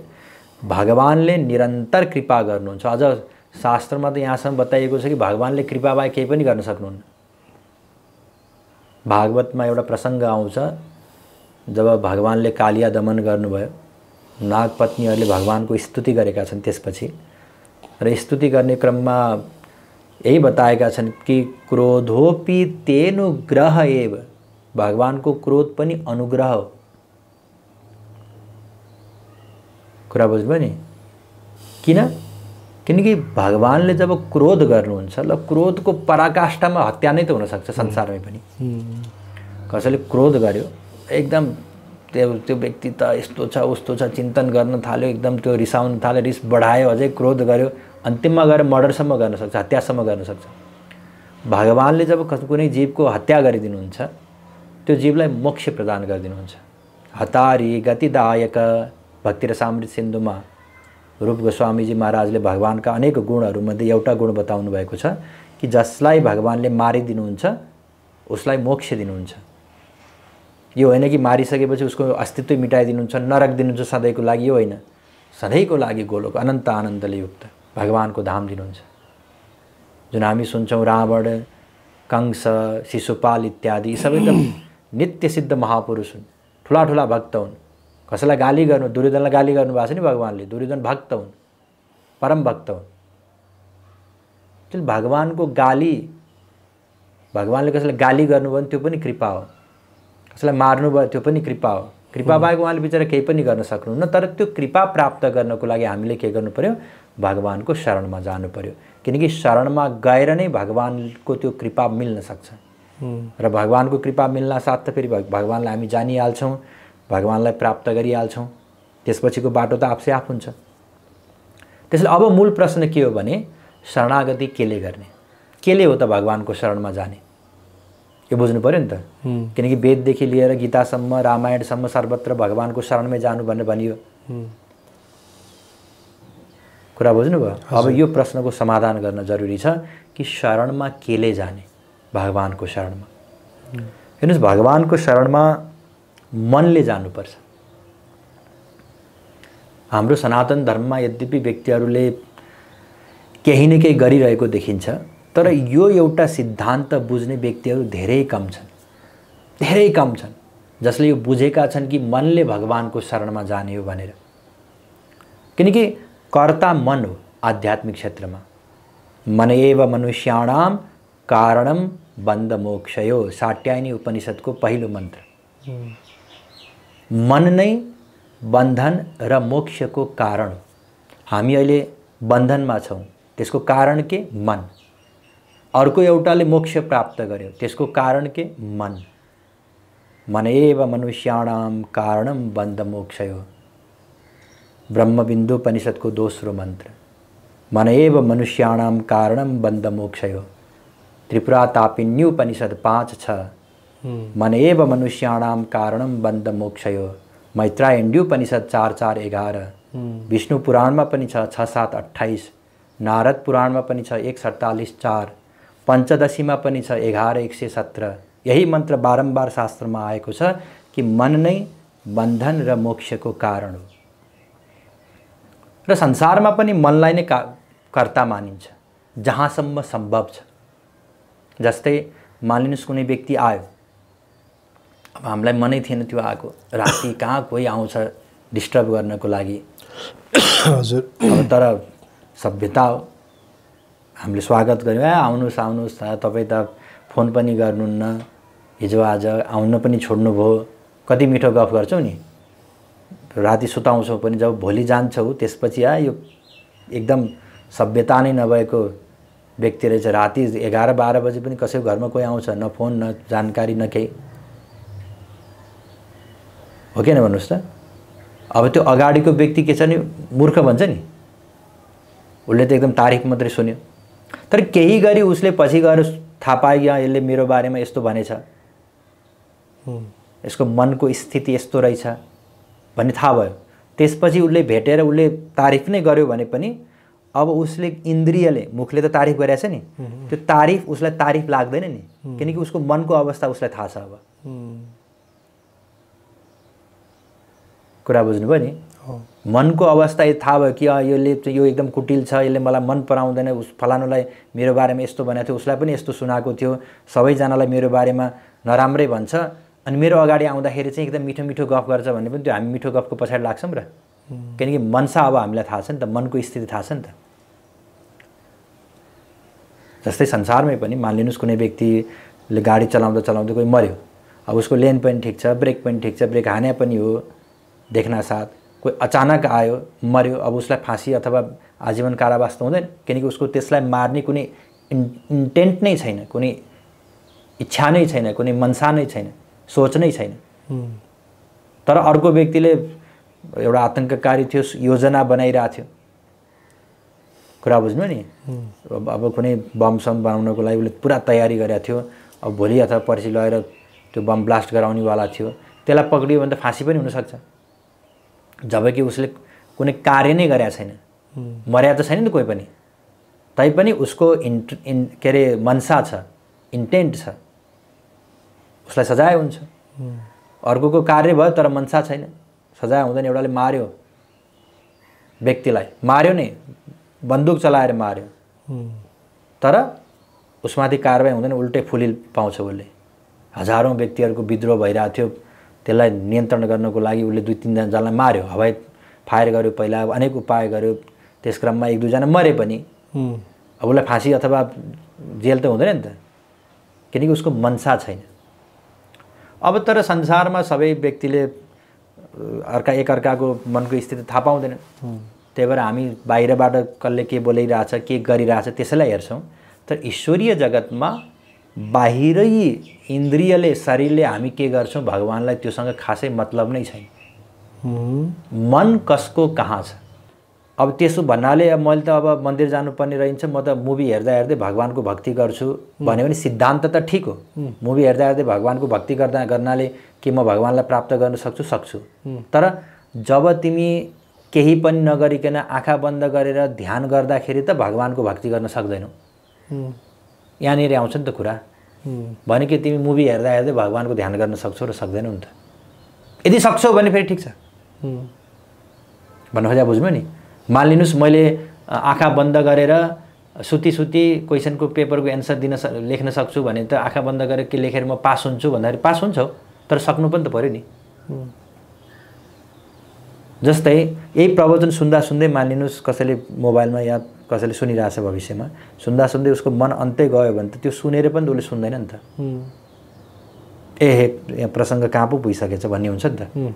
भगवान्ले निरन्तर कृपा गर्नुहुन्छ अझ शास्त्रमा त यहाँसम्म बताइएको छ कि भगवान्ले कृपा बाहेक केही पनि गर्न सक्नुहुन्न भागवतमा एउटा प्रसङ्ग आउँछ जब भगवान्ले कालिया दमन गर्नुभयो नागपत्नीहरूले भगवान्को स्तुति गरेका छन् त्यसपछि र स्तुति गर्ने क्रममा यही बताएका छन् कि क्रोधोपि तेनुग्रह एव भगवानको क्रोध पनि अनुग्रह हो कुरा बुझ्नुभयो नि किन किनकि भगवान्ले जब क्रोध गर्नुहुन्छ ल क्रोधको पराकाष्ठामा हत्या नै त हुनसक्छ संसारमै पनि कसैले क्रोध गर्यो एकदम त्यो त्यो व्यक्ति त यस्तो छ उस्तो छ चिन्तन गर्न थाल्यो एकदम त्यो रिसाउन थाल्यो रिस बढायो अझै क्रोध गर्यो अन्तिममा गएर मर्डरसम्म गर्न सक्छ हत्यासम्म गर्न सक्छ भगवान्ले जब कुनै जीवको हत्या गरिदिनुहुन्छ त्यो जीवलाई मोक्ष प्रदान गरिदिनुहुन्छ हतारी गतिदायक भक्ति र सामृत सिन्धुमा रूप गोस्वामीजी महाराजले भगवान्का अनेक गुणहरूमध्ये एउटा गुण बताउनु भएको छ कि जसलाई भगवान्ले मारिदिनुहुन्छ उसलाई मोक्ष दिनुहुन्छ यो होइन कि मारिसकेपछि उसको अस्तित्व मेटाइदिनुहुन्छ नराखिदिनुहुन्छ सधैँको लागि यो होइन सधैँको लागि गोलोक अनन्त आनन्दले युक्त भगवान्को धाम दिनुहुन्छ जुन हामी सुन्छौँ रावण कंस शिशुपाल इत्यादि यी सबै त नित्य सिद्ध महापुरुष हुन् ठुला ठुला भक्त हुन् कसैलाई गाली गर्नु दुर्योधनलाई गाली गर्नुभएको छ नि भगवान्ले दुर्योधन भक्त हुन् परम भक्त हुन् जुन भगवान्को गाली भगवान्ले कसैलाई गाली गर्नुभयो भने त्यो पनि कृपा हो मार्नु मार्नुभयो त्यो पनि कृपा हो कृपा बाहेक उहाँले बिचरा केही पनि गर्न सक्नुहुन्न तर त्यो कृपा प्राप्त गर्नको लागि हामीले के गर्नु पऱ्यो भगवान्को शरणमा जानु पऱ्यो किनकि शरणमा गएर नै भगवान्को त्यो कृपा मिल्न सक्छ र भगवान्को कृपा मिल्न साथ त फेरि भगवान्लाई हामी जानिहाल्छौँ भगवान्लाई प्राप्त गरिहाल्छौँ त्यसपछिको बाटो त आफसे आफ हुन्छ त्यसले अब मूल प्रश्न के हो भने शरणागति केले गर्ने केले हो त भगवान्को शरणमा जाने यो बुझ्नु पऱ्यो नि त किनकि वेददेखि लिएर गीतासम्म रामायणसम्म सर्वत्र भगवान्को शरणमै जानु भनेर भनियो कुरा बुझ्नुभयो अब यो प्रश्नको समाधान गर्न जरुरी छ कि शरणमा केले जाने भगवान्को शरणमा हेर्नुहोस् भगवान्को शरणमा मनले जानुपर्छ हाम्रो सनातन धर्ममा यद्यपि व्यक्तिहरूले केही न केही गरिरहेको देखिन्छ तर यो एउटा सिद्धान्त बुझ्ने व्यक्तिहरू धेरै कम छन् धेरै कम छन् जसले यो बुझेका छन् कि मनले भगवान्को शरणमा जाने हो भनेर किनकि कर्ता मन हो आध्यात्मिक क्षेत्रमा मन एव मनुष्याणाम कारणम बन्द सात्यायनी साट्यायनी को पहिलो मन्त्र हम्म। मन नै बन्धन र मोक्षको कारण हो हामी अहिले बन्धनमा छौँ त्यसको कारण के मन अर्को एउटाले मोक्ष प्राप्त गर्यो त्यसको कारण के मन मन एव मनुष्याणाम कारणम बन्द मोक्ष हो ब्रह्मबिन्दुपनिषद्को दोस्रो मन्त्र मन एव मनुष्याणाम कारणम बन्द मोक्ष हो त्रिपुरा तापिन्युपनिषद पाँच छ हम्म। मन एव मनुष्याणाम कारणम बन्द मोक्ष हो परिषद चार चार एघार हम्म। विष्णु पुराणमा पनि छ छ सात अठाइस नारद पुराणमा पनि छ एक सत्तालिस चार पञ्चदशीमा पनि छ एघार एक सय सत्र यही मन्त्र बारम्बार शास्त्रमा आएको छ कि मन नै बन्धन र मोक्षको कारण हो र संसारमा पनि मनलाई नै का कर्ता मानिन्छ जहाँसम्म सम्भव छ जस्तै मानिनुहोस् कुनै व्यक्ति आयो अब हामीलाई मनै थिएन त्यो आएको राति कहाँ कोही आउँछ डिस्टर्ब गर्नको लागि हजुर तर सभ्यता हो हामीले स्वागत गऱ्यौँ ए आउनुहोस् आउनुहोस् त तपाईँ त फोन पनि गर्नुहुन्न हिजो आज आउन पनि छोड्नुभयो कति मिठो गफ गर्छौ नि राति सुताउँछौँ पनि जब भोलि जान्छौ त्यसपछि आ यो एकदम सभ्यता नै नभएको व्यक्ति रहेछ राति एघार बाह्र बजी पनि कसैको घरमा कोही आउँछ न फोन न जानकारी न केही हो न भन्नुहोस् त अब त्यो अगाडिको व्यक्ति के छ नि मूर्ख भन्छ नि उसले त एकदम तारिख मात्रै सुन्यो तर केही गरी उसले पछि गएर थाहा पायो कि यसले मेरो बारेमा यस्तो भनेछ यसको मनको स्थिति यस्तो रहेछ भन्ने थाहा भयो त्यसपछि उसले भेटेर उसले तारिफ नै गर्यो भने पनि अब उसले इन्द्रियले मुखले त तारिफ गरेछ नि त्यो तारिफ उसलाई तारिफ लाग्दैन नि किनकि उसको मनको अवस्था उसलाई थाहा छ अब कुरा बुझ्नुभयो नि मनको अवस्था थाहा भयो कि यसले यो एकदम कुटिल छ यसले मलाई मन पराउँदैन उस फलानुलाई मेरो बारेमा यस्तो भनेको थियो उसलाई पनि यस्तो सुनाएको थियो सबैजनालाई मेरो बारेमा नराम्रै भन्छ अनि मेरो अगाडि आउँदाखेरि चाहिँ एकदम मिठो मिठो गफ गर्छ भने पनि त्यो हामी मिठो गफको पछाडि लाग्छौँ र किनकि मनसा अब हामीलाई थाहा छ नि त मनको स्थिति थाहा छ नि त जस्तै संसारमै पनि मानिलिनुहोस् कुनै व्यक्तिले गाडी चलाउँदा चलाउँदै कोही मऱ्यो अब उसको लेन पनि ठिक छ ब्रेक पनि ठिक छ ब्रेक हाने पनि हो देख्न साथ कोही अचानक आयो मऱ्यो अब उसलाई फाँसी अथवा आजीवन कारावास त हुँदैन किनकि उसको त्यसलाई मार्ने कुनै इन्टेन्ट नै छैन कुनै इच्छा नै छैन कुनै मनसा नै छैन सोच नै छैन तर अर्को व्यक्तिले एउटा आतङ्ककारी थियो योजना बनाइरहेको थियो कुरा बुझ्नु नि अब कुनै बमसम बनाउनको लागि उसले पुरा तयारी गरेको थियो अब भोलि अथवा पर्सि लगेर त्यो बम ब्लास्ट गराउनेवाला थियो त्यसलाई पक्रियो भने त फाँसी पनि हुनसक्छ जबकि उसले कुनै कार्य नै गरेका छैन मर्या त छैन नि कोही पनि तैपनि उसको इन्ट इन् के अरे मनसा छ इन्टेन्ट छ उसलाई सजाय हुन्छ अर्कोको कार्य भयो तर मनसा छैन सजाय हुँदैन एउटाले मार्यो व्यक्तिलाई मार्यो नै बन्दुक चलाएर मार्यो तर उसमाथि कारवाही हुँदैन उल्टै फुलिल पाउँछ उसले हजारौँ व्यक्तिहरूको विद्रोह भइरहेको थियो त्यसलाई नियन्त्रण गर्नको लागि उसले दुई तिनजनालाई मार्यो माऱ्यो हवाई फायर गर्यो पहिला अनेक उपाय गर्यो त्यस क्रममा एक दुईजना मरे पनि अब उसलाई फाँसी अथवा जेल त हुँदैन नि त किनकि उसको मनसा छैन अब तर संसारमा सबै व्यक्तिले अर्का एक अर्काको मनको स्थिति थाहा पाउँदैन त्यही भएर हामी बाहिरबाट कसले के बोलाइरहेछ के गरिरहेछ त्यसैलाई हेर्छौँ तर ईश्वरीय जगतमा बाहिरै इन्द्रियले शरीरले हामी के गर्छौँ भगवान्लाई त्योसँग खासै मतलब नै छैन मन कसको कहाँ छ अब त्यसो भन्नाले अब मैले त अब मन्दिर जानुपर्ने रहन्छ म त मुभी हेर्दा हेर्दै भगवान्को भक्ति गर्छु भन्यो भने सिद्धान्त त ठिक हो मुभी हेर्दा हेर्दै भगवान्को भक्ति गर्दा गर्नाले कि म भगवान्लाई प्राप्त गर्न सक्छु सक्छु तर जब तिमी केही पनि नगरिकन आँखा बन्द गरेर ध्यान गर्दाखेरि त भगवान्को भक्ति गर्न सक्दैनौ यहाँनिर आउँछ नि त कुरा भने कि तिमी मुभी हेर्दा हेर्दै भगवान्को ध्यान गर्न सक्छौ र सक्दैनौ नि त यदि सक्छौ भने फेरि ठिक छ भन्नु खोजा बुझ्नु नि मानिलिनुहोस् मैले आँखा बन्द गरेर सुती सुती क्वेसनको पेपरको एन्सर दिन लेख्न सक्छु भने त आँखा बन्द गरेर के लेखेर म पास हुन्छु भन्दाखेरि पास हुन्छौ तर सक्नु पनि त पऱ्यो नि जस्तै यही प्रवचन सुन्दा सुन्दै मानिलिनुहोस् कसैले मोबाइलमा या कसैले सुनिरहेछ भविष्यमा सुन्दा सुन्दै उसको मन अन्तै गयो भने त त्यो सुनेर पनि उसले सुन्दैन नि त ए हे प्रसङ्ग कहाँ पो पुगिसकेछ भन्ने हुन्छ नि त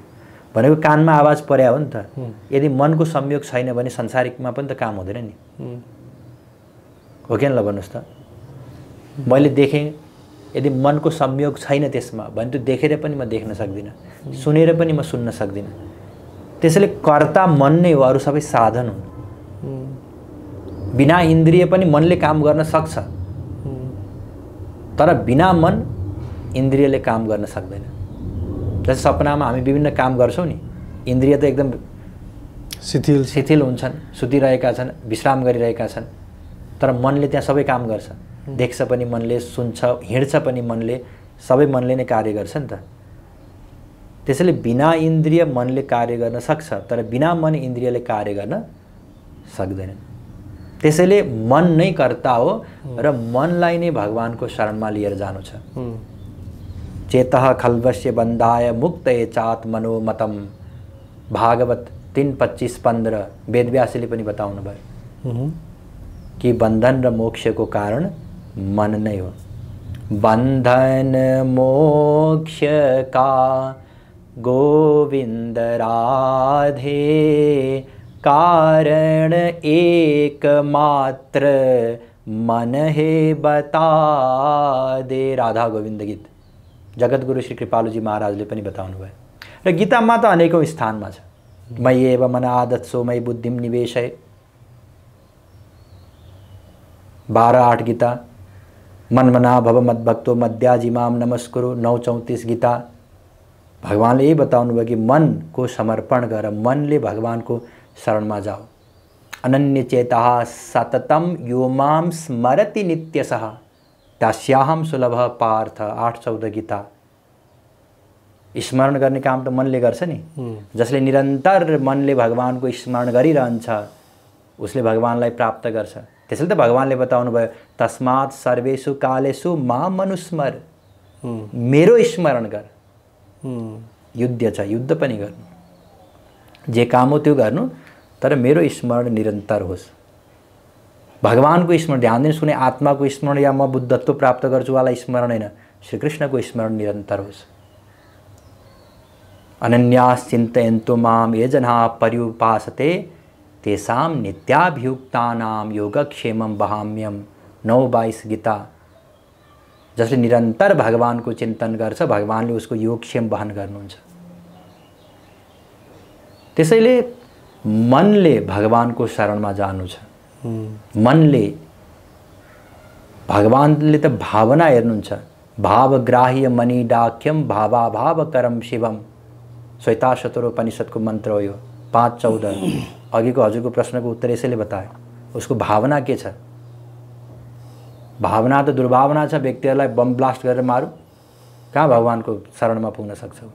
भनेको कानमा आवाज पर्या हो नि त यदि मनको संयोग छैन भने संसारिकमा पनि त काम हुँदैन नि हो कि ल भन्नुहोस् त मैले देखेँ यदि मनको संयोग छैन त्यसमा भने त्यो देखेर पनि म देख्न सक्दिनँ सुनेर पनि म सुन्न सक्दिनँ त्यसैले कर्ता मन नै हो अरू सबै साधन हुन् बिना इन्द्रिय पनि मनले काम गर्न सक्छ तर बिना मन इन्द्रियले काम गर्न सक्दैन जस्तै सपनामा हामी विभिन्न काम गर्छौँ नि इन्द्रिय त एकदम शिथिल शिथिल हुन्छन् सुतिरहेका छन् विश्राम गरिरहेका छन् तर मनले त्यहाँ सबै काम गर्छ देख्छ पनि मनले सुन्छ हिँड्छ पनि मनले सबै मनले नै कार्य गर्छ नि त त्यसैले बिना इन्द्रिय मनले कार्य गर्न सक्छ तर बिना मन इन्द्रियले कार्य गर्न सक्दैनन् त्यसैले मन नै कर्ता हो र मनलाई नै भगवान्को शरणमा लिएर जानु छ चेत खलवश्य बन्धाय मुक्त ए चात मनोमतम भागवत तिन पच्चिस पन्ध्र वेदव्यासले पनि बताउनु भयो कि बन्धन र मोक्षको कारण मन नै हो बन्धन मोक्ष का गोविन्द राधे कारण एक मात्र मन हे बता दे राधा गोविंद गीत जगत गुरु श्री कृपाल जी महाराज ने बताने भाई र में तो अनेकों स्थान में मई एव मन आदत सो मई बुद्धिम निवेश है बाह्र आठ गीता मन मना भव जी माम नमस्कुरु नौ चौंतीस गीता ने यही भाई कि मन को समर्पण कर मन ने भगवान को शरणमा जाओ अनन्य चेता सततम यो माम स्मरति नित्यश तास्याहम सुलभ पार्थ आठ चौध गीता स्मरण गर्ने काम त मनले गर्छ नि जसले निरन्तर मनले भगवान्को स्मरण गरिरहन्छ उसले भगवान्लाई प्राप्त गर्छ त्यसैले त भगवान्ले बताउनु भयो तस्मात् सर्वेशु कालेसु मा मनुस्मर मेरो स्मरण गर युद्ध छ युद्ध पनि गर्नु जे काम हो त्यो गर्नु तर मेरो स्मरण निरन्तर होस् भगवान्को स्मरण ध्यान दिनुहोस् सुने आत्माको स्मरण या म बुद्धत्व प्राप्त गर्छु वाला स्मरण होइन श्रीकृष्णको स्मरण निरन्तर होस् अनन्यास चिन्तयन्तु माम ये जना पर्युपासते तेसाम नित्याभियुक्तानाम योगक्षेमम बहाम्यम नौ बाइस गीता जसले निरन्तर भगवान्को चिन्तन गर्छ भगवान्ले उसको योगक्षेम वहन गर्नुहुन्छ त्यसैले मनले भगवान्को शरणमा जानु छ मनले भगवान्ले त भावना हेर्नुहुन्छ भावग्राह्य मणि डाख्यम भावाभाव करम शिवम श्वेता शतरोपनिषदको मन्त्र हो यो पाँच चौध अघिको हजुरको प्रश्नको उत्तर यसैले बतायो उसको भावना के छ भावना त दुर्भावना छ व्यक्तिहरूलाई बम ब्लास्ट गरेर मारौँ कहाँ भगवान्को शरणमा पुग्न सक्छौ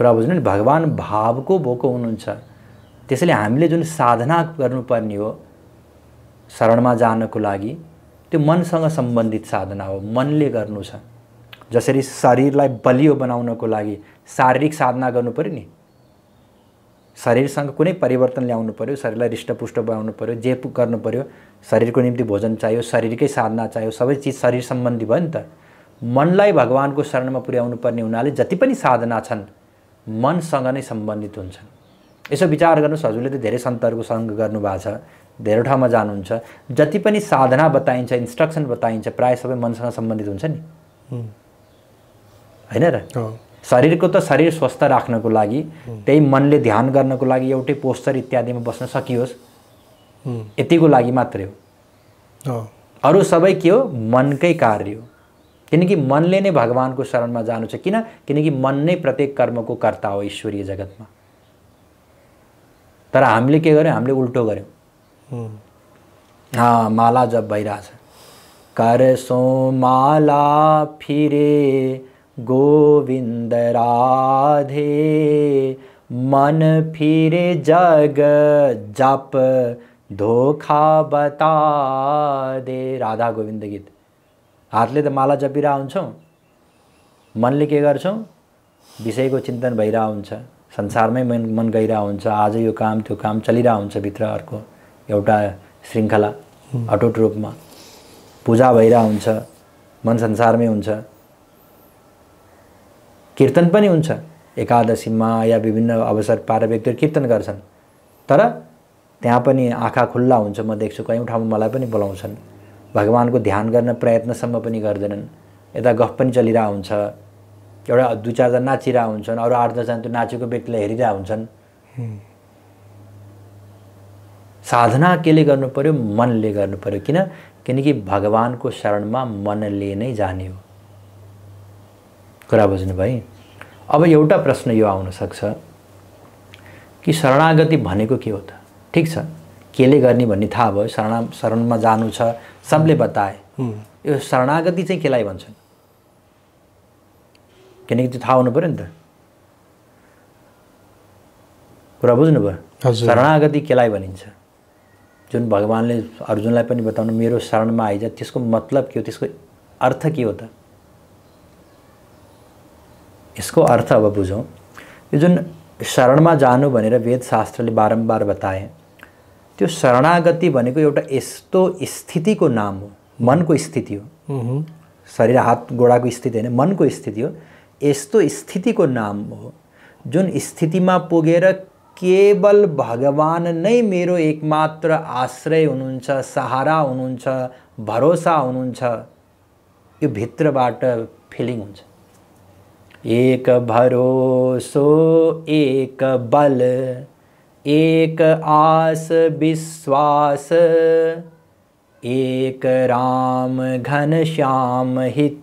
कुरा बुझ्नु नि भगवान् भावको भोको हुनुहुन्छ त्यसैले हामीले जुन साधना गर्नुपर्ने हो शरणमा जानको लागि त्यो मनसँग सम्बन्धित साधना हो मनले गर्नु छ जसरी शरीरलाई बलियो बनाउनको लागि शारीरिक साधना गर्नु पऱ्यो नि शरीरसँग कुनै परिवर्तन ल्याउनु पऱ्यो शरीरलाई रिष्टपुष्ट बनाउनु पऱ्यो जे गर्नु पऱ्यो शरीरको निम्ति भोजन चाहियो शरीरकै साधना चाहियो सबै चिज शरीर सम्बन्धी भयो नि त मनलाई भगवान्को शरणमा पुर्याउनु पर्ने हुनाले जति पनि साधना छन् मनसँग नै सम्बन्धित हुन्छन् यसो विचार गर्नुहोस् हजुरले त धेरै सन्तहरूको सङ्ग गर्नुभएको छ धेरै ठाउँमा जानुहुन्छ जति पनि साधना बताइन्छ इन्स्ट्रक्सन बताइन्छ प्रायः सबै मनसँग सम्बन्धित हुन्छ नि होइन र शरीरको त शरीर स्वस्थ राख्नको लागि त्यही मनले ध्यान गर्नको लागि एउटै पोस्चर इत्यादिमा बस्न सकियोस् यतिको लागि मात्रै हो अरू सबै के हो मनकै कार्य हो किनकि मनले नै भगवान्को शरणमा जानु छ किन किनकि मन नै प्रत्येक कर्मको कर्ता हो ईश्वरीय जगतमा तर हामीले के गर्यौँ हामीले उल्टो गऱ्यौँ हाँ माला जब भइरहेछ कर सो माला फिरे गोविन्द राधे मन फिरे जग जप धोखा बता दे राधा गोविन्द गीत हातले त माला जपिरह हुन्छौँ मनले के गर्छौँ विषयको चिन्तन भइरह हुन्छ संसारमै मन मन गइरह हुन्छ आज यो काम त्यो काम चलिरह हुन्छ भित्र अर्को एउटा श्रृङ्खला अटुट रूपमा पूजा भइरह हुन्छ मन संसारमै हुन्छ कीर्तन पनि हुन्छ एकादशीमा या विभिन्न अवसर पाएर व्यक्तिहरू कीर्तन गर्छन् तर त्यहाँ पनि आँखा खुल्ला हुन्छ म देख्छु कयौँ ठाउँमा मलाई पनि बोलाउँछन् भगवान्को ध्यान गर्न प्रयत्नसम्म पनि गर्दैनन् यता गफ पनि चलिरह हुन्छ एउटा दुई चारजना नाचिरह हुन्छन् अरू आठ दसजना त्यो नाचेको व्यक्तिलाई हेरिरह हुन्छन् साधना केले गर्नु पऱ्यो मनले गर्नु पऱ्यो किन किनकि भगवान्को शरणमा मनले नै जाने हो कुरा बुझ्नु भाइ अब एउटा प्रश्न यो आउन सक्छ कि शरणागति भनेको के हो त ठिक छ केले गर्ने भन्ने थाहा भयो शरण शरणमा जानु छ सबले बताए यो शरणागति चाहिँ केलाई भन्छन् किनकि त्यो थाहा हुनु पऱ्यो नि त कुरा बुझ्नुभयो शरणागति केलाई भनिन्छ जुन भगवान्ले अर्जुनलाई पनि बताउनु मेरो शरणमा आइज त्यसको मतलब के हो त्यसको अर्थ के हो त यसको अर्थ अब बुझौँ यो जुन शरणमा जानु भनेर वेदशास्त्रले बारम्बार बताए त्यो शरणागति भनेको एउटा यस्तो स्थितिको नाम हो मनको स्थिति हो शरीर हात गोडाको स्थिति होइन मनको स्थिति हो यस्तो स्थितिको नाम हो जुन स्थितिमा पुगेर केवल भगवान् नै मेरो एकमात्र आश्रय हुनुहुन्छ सहारा हुनुहुन्छ भरोसा हुनुहुन्छ यो भित्रबाट फिलिङ हुन्छ एक भरोसो एक बल एक आस विश्वास एक राम घन श्याम हित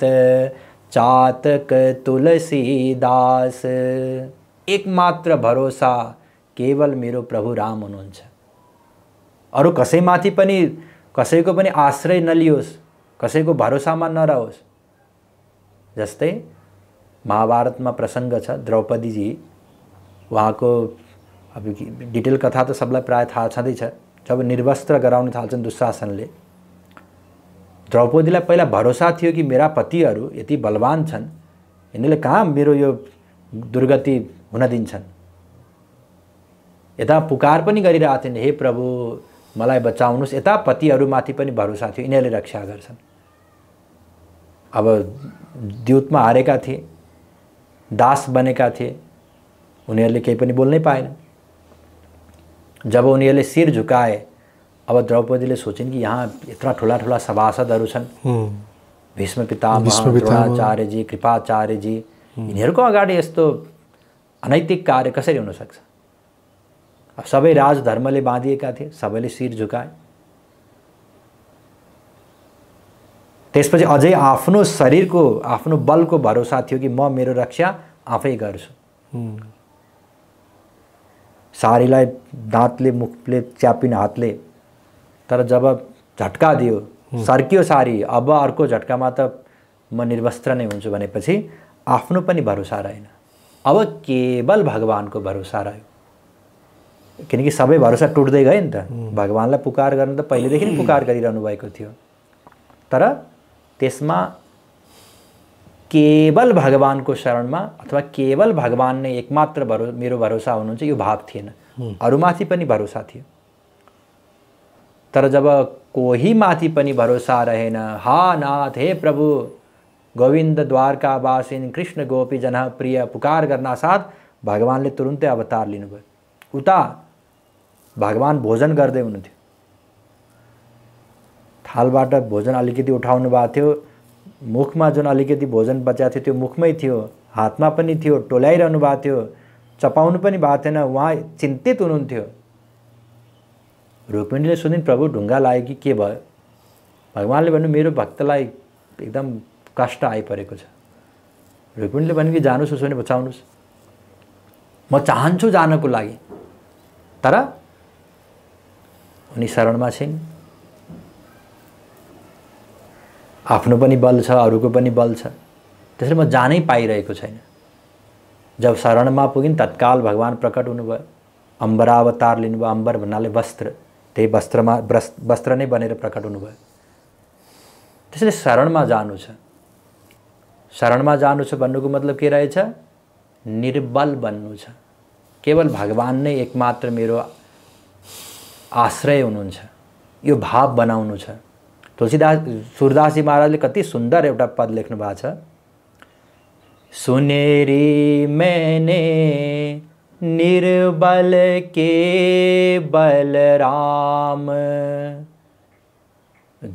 चातक तुलसीदास एकमात्र भरोसा केवल मेरो प्रभु राम हुनुहुन्छ अरू कसैमाथि पनि कसैको पनि आश्रय नलियोस् कसैको भरोसामा नरहोस् जस्तै महाभारतमा प्रसङ्ग छ द्रौपदीजी उहाँको अब डिटेल कथा त सबलाई प्रायः थाहा छँदैछ जब निर्वस्त्र गराउन थाल्छन् दुशासनले द्रौपदीलाई पहिला भरोसा थियो कि मेरा पतिहरू यति बलवान छन् यिनीहरूले कहाँ मेरो यो दुर्गति हुन दिन्छन् यता पुकार पनि गरिरहेको थिएन हे प्रभु मलाई बचाउनुहोस् यता पतिहरूमाथि पनि भरोसा थियो यिनीहरूले रक्षा गर्छन् अब द्युतमा हारेका थिए दास बनेका थिए उनीहरूले केही पनि बोल्नै पाएनन् जब उन्हें सिर झुकाए अब द्रौपदीले सोचिन् कि यहाँ यत्र ठुला ठुला सभासदहरू छन् भीष्म पितामह कृपाचार्यजी यिनीहरूको हम्म। अगाडि यस्तो अनैतिक कार्य कसरी हुनसक्छ अब सबै राज धर्मले बाँधिएका थिए सबैले शिर झुकाए त्यसपछि तो अझै आफ्नो शरीरको आफ्नो बलको भरोसा थियो कि म मेरो रक्षा आफै गर्छु सारीलाई दाँतले मुखले च्यापिन हातले तर जब झट्का दियो सर्कियो सारी अब अर्को झट्कामा त म निर्वस्त्र नै हुन्छु भनेपछि आफ्नो पनि भरोसा रहेन अब केवल भगवान्को भरोसा रह्यो किनकि सबै भरोसा टुट्दै गयो नि त भगवान्लाई पुकार गर्नु त पहिलेदेखि पुकार गरिरहनु भएको थियो तर त्यसमा केवल भगवान्को शरणमा अथवा केवल भगवान् नै एकमात्र भरो मेरो भरोसा हुनुहुन्छ यो भाव थिएन अरूमाथि पनि भरोसा थियो तर जब कोहीमाथि पनि भरोसा रहेन हा नाथ हे प्रभु गोविन्द द्वारका वासिन कृष्ण गोपी जन प्रिय पुकार साथ भगवान्ले तुरुन्तै अवतार लिनुभयो उता भगवान् भोजन गर्दै हुनुहुन्थ्यो थालबाट भोजन अलिकति उठाउनु भएको थियो मुखमा जुन अलिकति भोजन बचाएको थियो त्यो मुखमै थियो हातमा पनि थियो टोल्याइरहनु भएको थियो चपाउनु पनि भएको थिएन उहाँ चिन्तित हुनुहुन्थ्यो रुक्मिणीले सुनिन् प्रभु ढुङ्गा लाग्यो कि के भयो भगवान्ले भन्नु मेरो भक्तलाई एकदम कष्ट आइपरेको छ रुक्मिणीले भन्यो कि जानुहोस् उसो भने बचाउनुहोस् म चाहन्छु जानको लागि तर उनी शरणमा छिन् आफ्नो पनि बल छ अरूको पनि बल छ त्यसरी म जानै पाइरहेको छैन जब शरणमा पुगिन् तत्काल भगवान् प्रकट हुनुभयो अम्बरावतार लिनुभयो अम्बर भन्नाले वस्त्र त्यही वस्त्रमा वस्त्र नै बनेर प्रकट हुनुभयो त्यसैले शरणमा जानु छ शरणमा जानु छ भन्नुको मतलब के रहेछ निर्बल बन्नु छ केवल भगवान् नै एकमात्र मेरो आश्रय हुनुहुन्छ यो भाव बनाउनु छ तुलसीदास महाराज ने कति सुंदर एवं पद लेख्नु सुनेरी मैने निर्बल के बलराम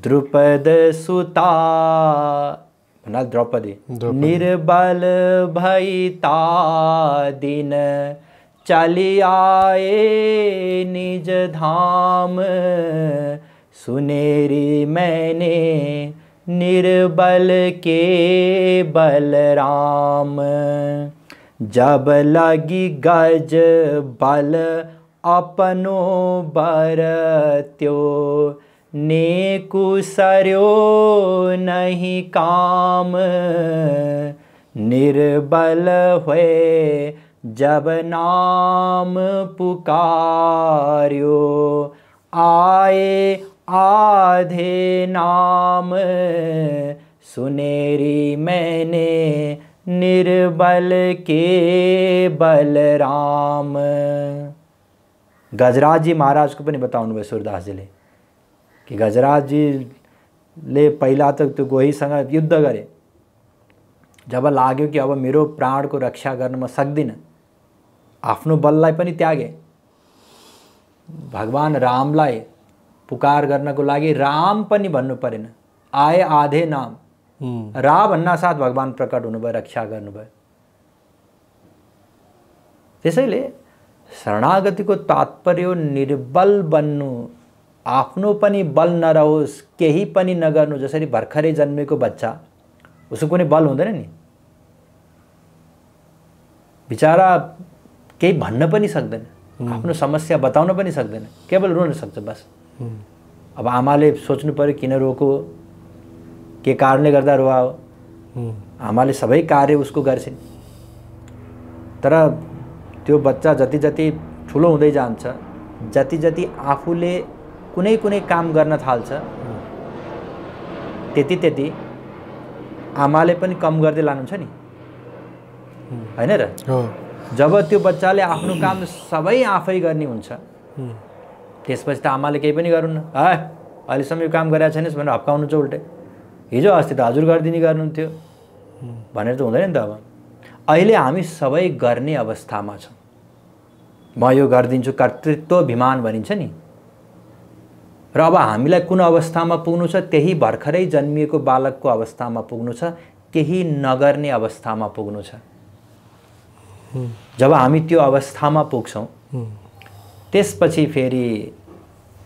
द्रुपद सुता भन्नाल द्रौपदी निर्बल भैता दिन चलियाए निज धाम सुनेरी मैंने निर्बल के बलराम जब लगी गज बल अपनो भरतो ने कुशर्ो नहीं काम निर्बल हुए जब नाम पुकार्यो आए आधे नाम सुनेरी मैंने निर्बल के बलराम गजराज जी महाराज को पण बताऊ सूरदास जी ले कि गजराज जी ले पहला तक तो गोही संग युद्ध करे जब लगे कि अब मेरे प्राण को रक्षा कर सक्दिनँ आफ्नो बल्ला त्यागे भगवान रामलाई पुकार गर्नको लागि राम पनि भन्नु परेन आए आधे नाम रा भन्नासाथ भगवान् प्रकट हुनुभयो रक्षा गर्नुभयो त्यसैले शरणागतिको तात्पर्य निर्बल बन्नु आफ्नो पनि बल नरहोस् केही पनि नगर्नु जसरी भर्खरै जन्मेको बच्चा उसको कुनै बल हुँदैन नि बिचरा केही भन्न पनि सक्दैन आफ्नो समस्या बताउन पनि सक्दैन केवल रुन सक्छ बस अब आमाले सोच्नु पऱ्यो किन रोको के कारणले गर्दा रोवा आमाले सबै कार्य उसको गर्छिन् तर त्यो बच्चा जति जति ठुलो हुँदै जान्छ जति जति आफूले कुनै कुनै काम गर्न थाल्छ त्यति त्यति आमाले पनि कम गर्दै लानुहुन्छ नि होइन र जब त्यो बच्चाले आफ्नो काम सबै आफै गर्ने हुन्छ त्यसपछि त आमाले केही पनि न है अहिलेसम्म यो काम गरेको छैनस् भनेर हप्काउनु चाहिँ उल्टे हिजो अस्ति त हजुर गरिदिने गर्नुहुन्थ्यो भनेर त हुँदैन नि त अब अहिले हामी सबै गर्ने अवस्थामा छौँ म यो गरिदिन्छु कर्तृत्वभिमान भनिन्छ नि र अब हामीलाई कुन अवस्थामा पुग्नु छ त्यही भर्खरै जन्मिएको बालकको अवस्थामा पुग्नु छ केही नगर्ने अवस्थामा पुग्नु छ जब हामी त्यो अवस्थामा पुग्छौँ त्यसपछि फेरि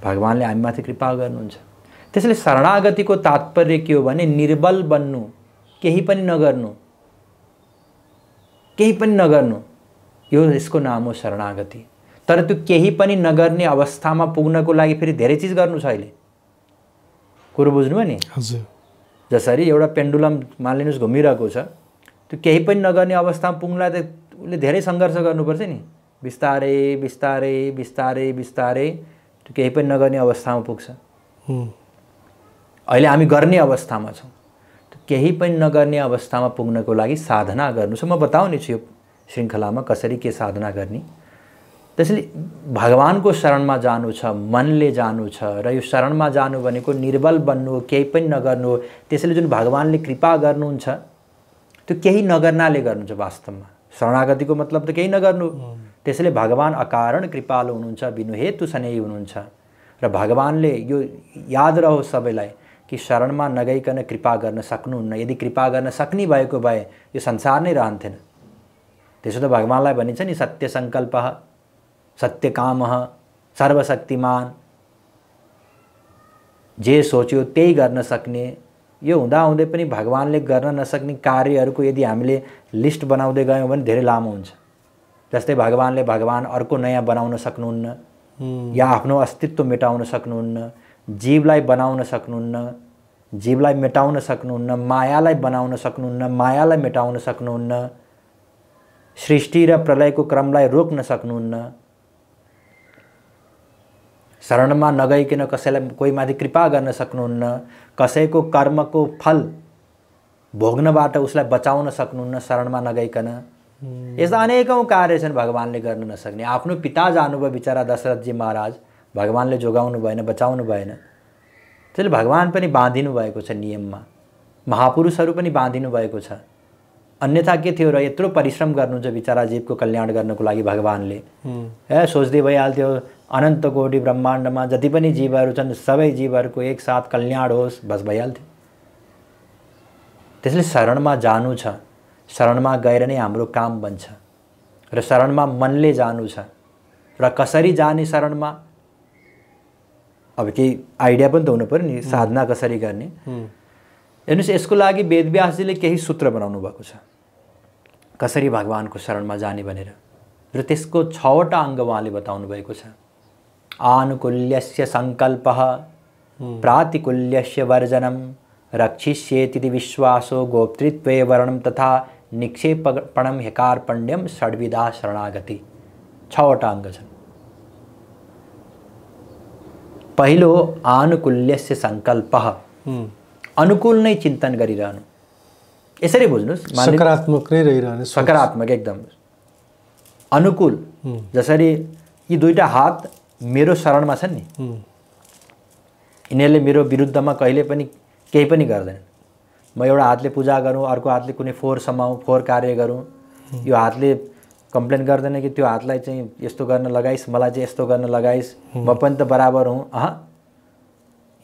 भगवान्ले हामीमाथि कृपा गर्नुहुन्छ त्यसैले शरणागतिको तात्पर्य के हो भने निर्बल बन्नु केही पनि नगर्नु केही पनि नगर्नु यो यसको नाम हो शरणागति तर त्यो केही पनि नगर्ने अवस्थामा पुग्नको लागि फेरि धेरै चिज गर्नु छ अहिले कुरो बुझ्नुभयो नि हजुर जसरी एउटा पेन्डुलम मानिलिनुहोस् घुमिरहेको छ त्यो केही पनि नगर्ने अवस्थामा पुग्नलाई त उसले धेरै सङ्घर्ष गर्नुपर्छ नि बिस्तारै बिस्तारै बिस्तारै बिस्तारै त्यो केही पनि नगर्ने अवस्थामा पुग्छ अहिले हामी गर्ने अवस्थामा छौँ केही पनि नगर्ने अवस्थामा पुग्नको लागि साधना गर्नु छ म बताउने छु यो श्रृङ्खलामा कसरी के साधना गर्ने त्यसैले भगवान्को शरणमा जानु छ मनले जानु छ र यो शरणमा जानु भनेको निर्बल बन्नु हो केही पनि नगर्नु हो त्यसैले जुन भगवान्ले कृपा गर्नुहुन्छ त्यो केही नगर्नाले गर्नुहुन्छ वास्तवमा शरणागतिको मतलब त केही नगर्नु त्यसैले भगवान् अकारण कृपालु हुनुहुन्छ हेतु सनेही हुनुहुन्छ र भगवान्ले यो याद रहोस् सबैलाई कि शरणमा नगइकन कृपा गर्न सक्नुहुन्न यदि कृपा गर्न सक्ने भएको भए यो संसार नै रहन्थेन त्यसो त भगवान्लाई भनिन्छ नि सत्य सङ्कल्प सत्य काम सर्वशक्तिमान जे सोच्यो त्यही गर्न सक्ने यो हुँदाहुँदै पनि भगवान्ले गर्न नसक्ने कार्यहरूको यदि हामीले लिस्ट बनाउँदै गयौँ भने धेरै लामो हुन्छ जस्तै भगवान्ले भगवान् अर्को नयाँ बनाउन सक्नुहुन्न या आफ्नो अस्तित्व मेटाउन सक्नुहुन्न जीवलाई बनाउन सक्नुहुन्न जीवलाई मेटाउन सक्नुहुन्न मायालाई बनाउन सक्नुहुन्न मायालाई मेटाउन सक्नुहुन्न सृष्टि र प्रलयको क्रमलाई रोक्न सक्नुहुन्न शरणमा नगइकन कसैलाई कोहीमाथि कृपा गर्न सक्नुहुन्न कसैको कर्मको फल भोग्नबाट उसलाई बचाउन सक्नुहुन्न शरणमा नगइकन यस्ता hmm. अनेकौँ कार्य छन् भगवान्ले गर्न नसक्ने आफ्नो पिता जानुभयो बिचरा दशरथजी महाराज भगवान्ले जोगाउनु भएन बचाउनु भएन त्यसले भगवान् पनि बाँधिनु भएको छ नियममा महापुरुषहरू पनि बाँधिनु भएको छ अन्यथा के थियो र यत्रो परिश्रम गर्नु गर्नुहुन्छ बिचरा जीवको कल्याण गर्नको लागि भगवान्ले ए hmm. सोच्दै भइहाल्थ्यो अनन्त कोटि ब्रह्माण्डमा जति पनि जीवहरू छन् सबै जीवहरूको एकसाथ कल्याण होस् बस भइहाल्थ्यो त्यसले शरणमा जानु छ शरणमा गएर नै हाम्रो काम बन्छ र शरणमा मनले जानु छ र कसरी जाने शरणमा अब केही आइडिया पनि त हुनु पऱ्यो नि साधना कसरी गर्ने हेर्नुहोस् यसको लागि वेदव्यासजीले केही सूत्र बनाउनु भएको छ कसरी भगवान्को शरणमा जाने भनेर र त्यसको छवटा अङ्ग उहाँले बताउनु भएको छ आनुकूल्यस्य सङ्कल्प प्रातिकूल्यस्य वर्जनम रक्षिष्येति विश्वासो गोप्तृत्वे वर्णन तथा निक्षेपणम पणम हिकार पंड्यम षडविदा शरणागति छवटा अंग पहिलो आनुकूल्य संकल्प हम्म। अनुकूल नहीं चिंतन करी गरिरहनु यसरी बुझ्नुहोस् सकारात्मक नहीं रही रहिरहनु सकारात्मक एकदम अनुकूल हम्म। जसरी ये दुईटा हाथ मेरे शरण में छ हम्म। यिनीहरूले मेरे विरुद्ध में कहीं कहीं पनि म एउटा हातले पूजा गरौँ अर्को हातले कुनै फोहोर समाउँ फोहोर कार्य गरौँ यो हातले कम्प्लेन गर्दैन कि त्यो हातलाई चाहिँ यस्तो गर्न लगाइस् मलाई चाहिँ यस्तो गर्न लगाइस् म पनि त बराबर हुँ अह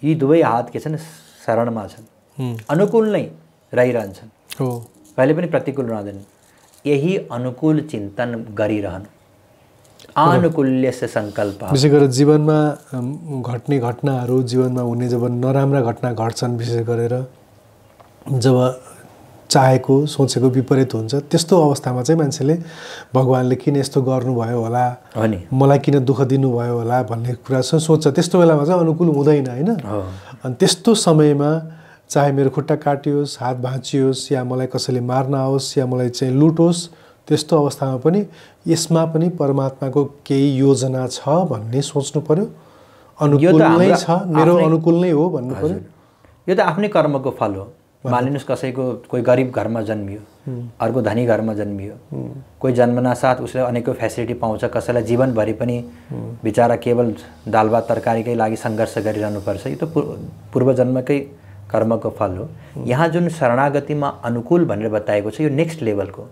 यी दुवै हात के छन् शरणमा छन् अनुकूल नै रहिरहन्छन् कहिले पनि प्रतिकूल रहँदैनन् यही अनुकूल चिन्तन गरिरहनु अनुकूल्य सङ्कल्प विशेष गरेर जीवनमा घट्ने घटनाहरू जीवनमा हुने जब नराम्रा घटना घट्छन् विशेष गरेर जब चाहेको सोचेको विपरीत हुन्छ त्यस्तो अवस्थामा चाहिँ मान्छेले भगवान्ले किन यस्तो गर्नुभयो होला अनि मलाई किन दुःख दिनुभयो होला भन्ने कुरा चाहिँ सोच्छ त्यस्तो बेलामा चाहिँ अनुकूल हुँदैन होइन अनि त्यस्तो समयमा चाहे मेरो खुट्टा काटियोस् हात भाँचियोस् या मलाई कसैले मार्न आओस् या मलाई चाहिँ लुटोस् त्यस्तो अवस्थामा पनि यसमा पनि परमात्माको केही योजना छ भन्ने सोच्नु पऱ्यो अनुकूल नै छ मेरो अनुकूल नै हो भन्नु पऱ्यो यो त आफ्नै कर्मको फल हो मानिनुहोस् कसैको कोही गरिब घरमा जन्मियो अर्को धनी घरमा जन्मियो कोही साथ उसले अनेकौँ फेसिलिटी पाउँछ कसैलाई जीवनभरि पनि बिचरा केवल दाल भात तरकारीकै लागि सङ्घर्ष गरिरहनुपर्छ यो त पूर्वजन्मकै कर्मको फल हो यहाँ जुन शरणागतिमा अनुकूल भनेर बताएको छ यो नेक्स्ट लेभलको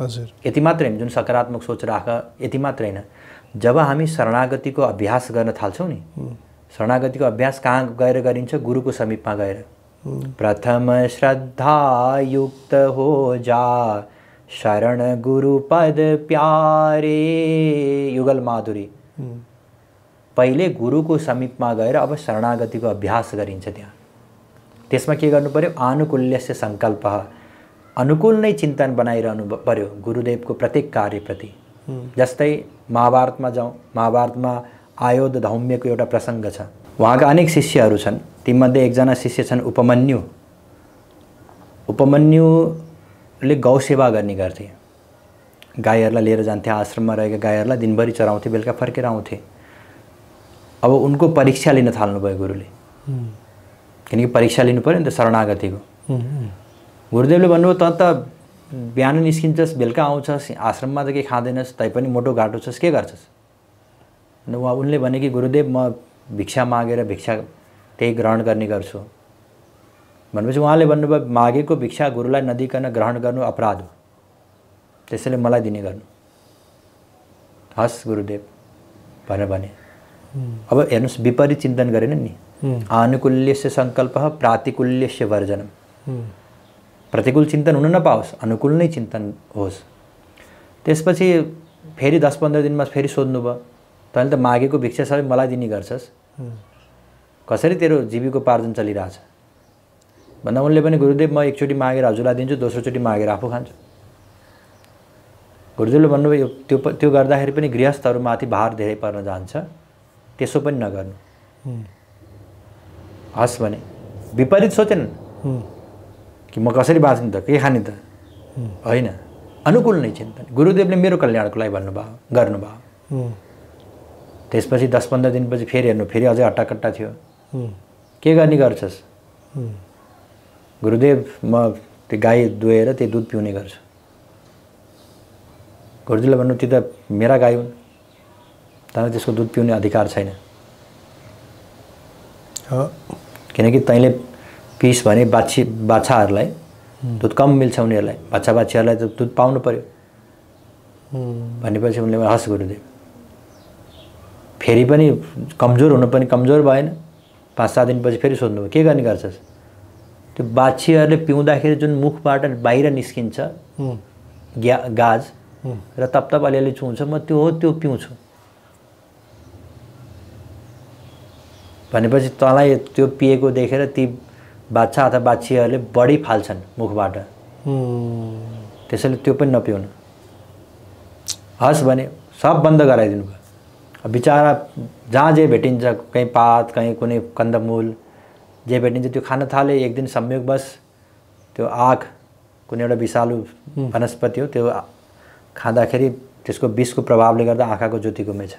हजुर यति मात्र होइन जुन सकारात्मक सोच राख यति मात्र होइन जब हामी शरणागतिको अभ्यास गर्न थाल्छौँ नि शरणागतिको अभ्यास कहाँ गएर गरिन्छ गुरुको समीपमा गएर प्रथम श्रद्धा युक्त हो जा शरण गुरु पद प्यारे युगल माधुरी को समीप में गए अब शरणागति को अभ्यास गरिन्छ त्यहाँ संकल्प के गर्नु पऱ्यो आनुकूल्यस्य सङ्कल्प अनुकूल नै चिन्तन बनाइरहनु गुरुदेव को प्रत्येक कार्यप्रति में हम्म। महाभारतमा महाभारत में आयोध धौम्यको एउटा प्रसंग छ का अनेक शिष्य तीमध्ये एकजना शिष्य छन् उपमन्यु उपमन्युले गौ सेवा गर्ने गर्थे गाईहरूलाई लिएर जान्थे आश्रममा रहेका गाईहरूलाई दिनभरि चराउँथे बेलुका फर्केर आउँथे अब उनको परीक्षा लिन थाल्नुभयो गुरुले किनकि परीक्षा लिनु पऱ्यो नि त शरणागतिको गुरुदेवले भन्नुभयो त त बिहान निस्किन्छस् बेलुका आउँछस् आश्रममा त केही खाँदैनस् पनि मोटो घाटो छस् के गर्छस् उहाँ उनले भने कि गुरुदेव म भिक्षा मागेर भिक्षा त्यही ग्रहण गर्ने गर्छु भनेपछि उहाँले भन्नुभयो मागेको भिक्षा गुरुलाई नदिकन ग्रहण गर्नु अपराध हो त्यसैले मलाई दिने गर्नु हस् गुरुदेव भनेर भने अब हेर्नुहोस् विपरीत चिन्तन गरेन नि आनुकूल्य सङ्कल्प प्रातिकूल्य वर्जनम प्रतिकूल चिन्तन हुन नपाओस् अनुकूल नै चिन्तन होस् त्यसपछि फेरि दस पन्ध्र दिनमा फेरि सोध्नु भयो तैँले त मागेको भिक्षा सबै मलाई दिने गर्छस् कसरी तेरो जीविकोपार्जन चलिरहेछ भन्दा उनले पनि गुरुदेव म एकचोटि मागेर हजुरलाई दिन्छु दोस्रोचोटि मागेर आफू खान्छु गुरुदेवले भन्नुभयो त्यो त्यो गर्दाखेरि पनि गृहस्थहरूमाथि भार धेरै पर्न जान्छ त्यसो पनि नगर्नु हस् भने विपरीत सोचेन कि म कसरी बाँच्ने त के खाने त होइन अनुकूल नै चिन्तन गुरुदेवले मेरो कल्याणको लागि भन्नुभयो गर्नुभयो त्यसपछि दस पन्ध्र दिनपछि फेरि हेर्नु फेरि अझै हट्टाकट्टा थियो के गर्ने गर्छस् गुरुदेव म त्यो गाई दुहेर त्यो दुध पिउने गर्छु गुरुजीले भन्नु त्यो त मेरा गाई हुन् तर त्यसको दुध पिउने अधिकार छैन किनकि तैँले पिस भने बाछी बाछाहरूलाई दुध कम मिल्छ उनीहरूलाई बाछा बाछीहरूलाई त दुध पाउनु पऱ्यो भनेपछि उनले हस् गुरुदेव फेरि पनि कमजोर हुनु पनि कमजोर भएन पाँच सात दिनपछि फेरि सोध्नुभयो के गर्ने गर्छस् त्यो बाछीहरूले पिउँदाखेरि जुन मुखबाट बाहिर निस्किन्छ ग्या गाज र तप अलिअलि चुहुन्छ म त्यो हो त्यो पिउँछु भनेपछि तँलाई त्यो पिएको देखेर ती बाछा अथवा बाछीहरूले बढी फाल्छन् मुखबाट त्यसैले त्यो पनि नपिउनु हस् भने सब बन्द गराइदिनु भयो बिचरा जहाँ जे भेटिन्छ कहीँ पात कहीँ कुनै कन्दमूल जे भेटिन्छ त्यो खान थाले एक दिन बस त्यो आँख कुनै एउटा विषालु वनस्पति हो त्यो खाँदाखेरि त्यसको विषको प्रभावले गर्दा आँखाको ज्योति गुमेछ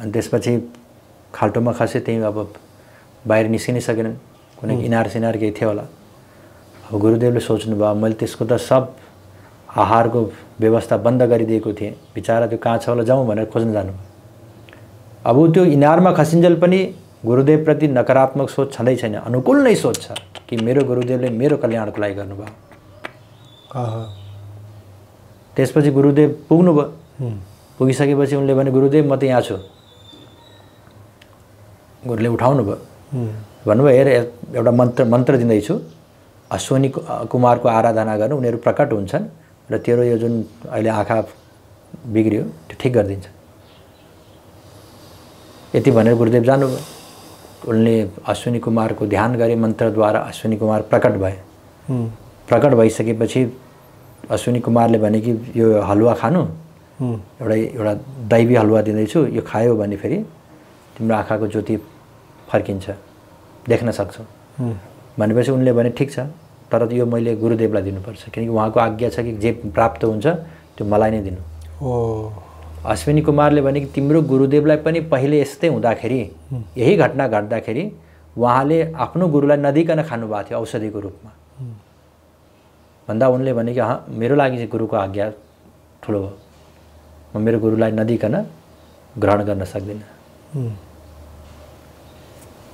अनि त्यसपछि खाल्टोमा खसे त्यहीँ अब बाहिर निस्किनै सकेनन् कुनै इनार सिनार केही थियो होला अब गुरुदेवले सोच्नु भयो मैले त्यसको त सब आहारको व्यवस्था बन्द गरिदिएको थिएँ बिचरा त्यो कहाँ छ होला जाउँ भनेर खोज्न जानुभयो अब त्यो इनारमा खसिन्जेल पनि गुरुदेवप्रति नकारात्मक सोच छँदै छैन अनुकूल नै सोच छ कि मेरो गुरुदेवले मेरो कल्याणको लागि गर्नुभयो त्यसपछि गुरुदेव पुग्नुभयो पुगिसकेपछि उनले भने गुरुदेव म त यहाँ छु गुरुले उठाउनु भयो भन्नुभयो हेर एउटा मन्त्र मन्त्र दिँदैछु अश्वनी कुमारको आराधना गर्नु उनीहरू प्रकट हुन्छन् र तेरो यो जुन अहिले आँखा बिग्रियो त्यो ठिक गरिदिन्छन् यति भनेर गुरुदेव जानुभयो उनले अश्विनी कुमारको ध्यान गरे मन्त्रद्वारा अश्विनी कुमार प्रकट भए प्रकट भइसकेपछि अश्विनी कुमारले भने कि यो हलुवा खानु एउटा एउटा दैवी हलुवा दिँदैछु यो खायो भने फेरि तिम्रो आँखाको ज्योति फर्किन्छ देख्न सक्छौ भनेपछि उनले भने ठिक छ तर यो मैले गुरुदेवलाई दिनुपर्छ किनकि उहाँको आज्ञा छ कि जे प्राप्त हुन्छ त्यो मलाई नै दिनु हो अश्विनी कुमारले भने कि तिम्रो गुरुदेवलाई पनि पहिले यस्तै हुँदाखेरि यही घटना घट्दाखेरि उहाँले आफ्नो गुरुलाई नदिकन खानुभएको थियो औषधिको रूपमा भन्दा उनले भने कि मेरो लागि चाहिँ गुरुको आज्ञा ठुलो हो म मेरो गुरुलाई नदिकन ग्रहण गर्न सक्दिनँ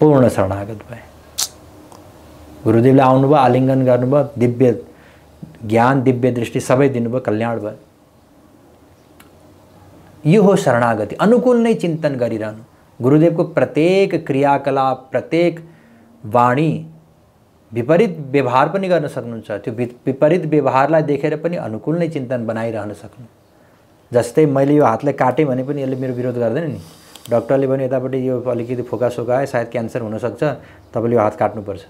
पूर्ण शरणागत भए गुरुदेवले आउनुभयो आलिङ्गन गर्नुभयो दिव्य ज्ञान दिव्य दृष्टि सबै दिनुभयो कल्याण भयो यो हो शरणागति अनुकूल करी चिन्तन गुरुदेव को प्रत्येक क्रियाकलाप प्रत्येक वाणी विपरीत व्यवहार भी कर सकूँ तो विपरीत व्यवहार देखे अनुकूल नहीं चिंतन बनाई सक्नु जस्तै जस्ते मैं ये हाथ भने पनि यसले मेरो विरोध गर्दैन नि ने यतापटी ये अलग फोका सोका है सायद कैंसर होगा तब हाथ हात पर्च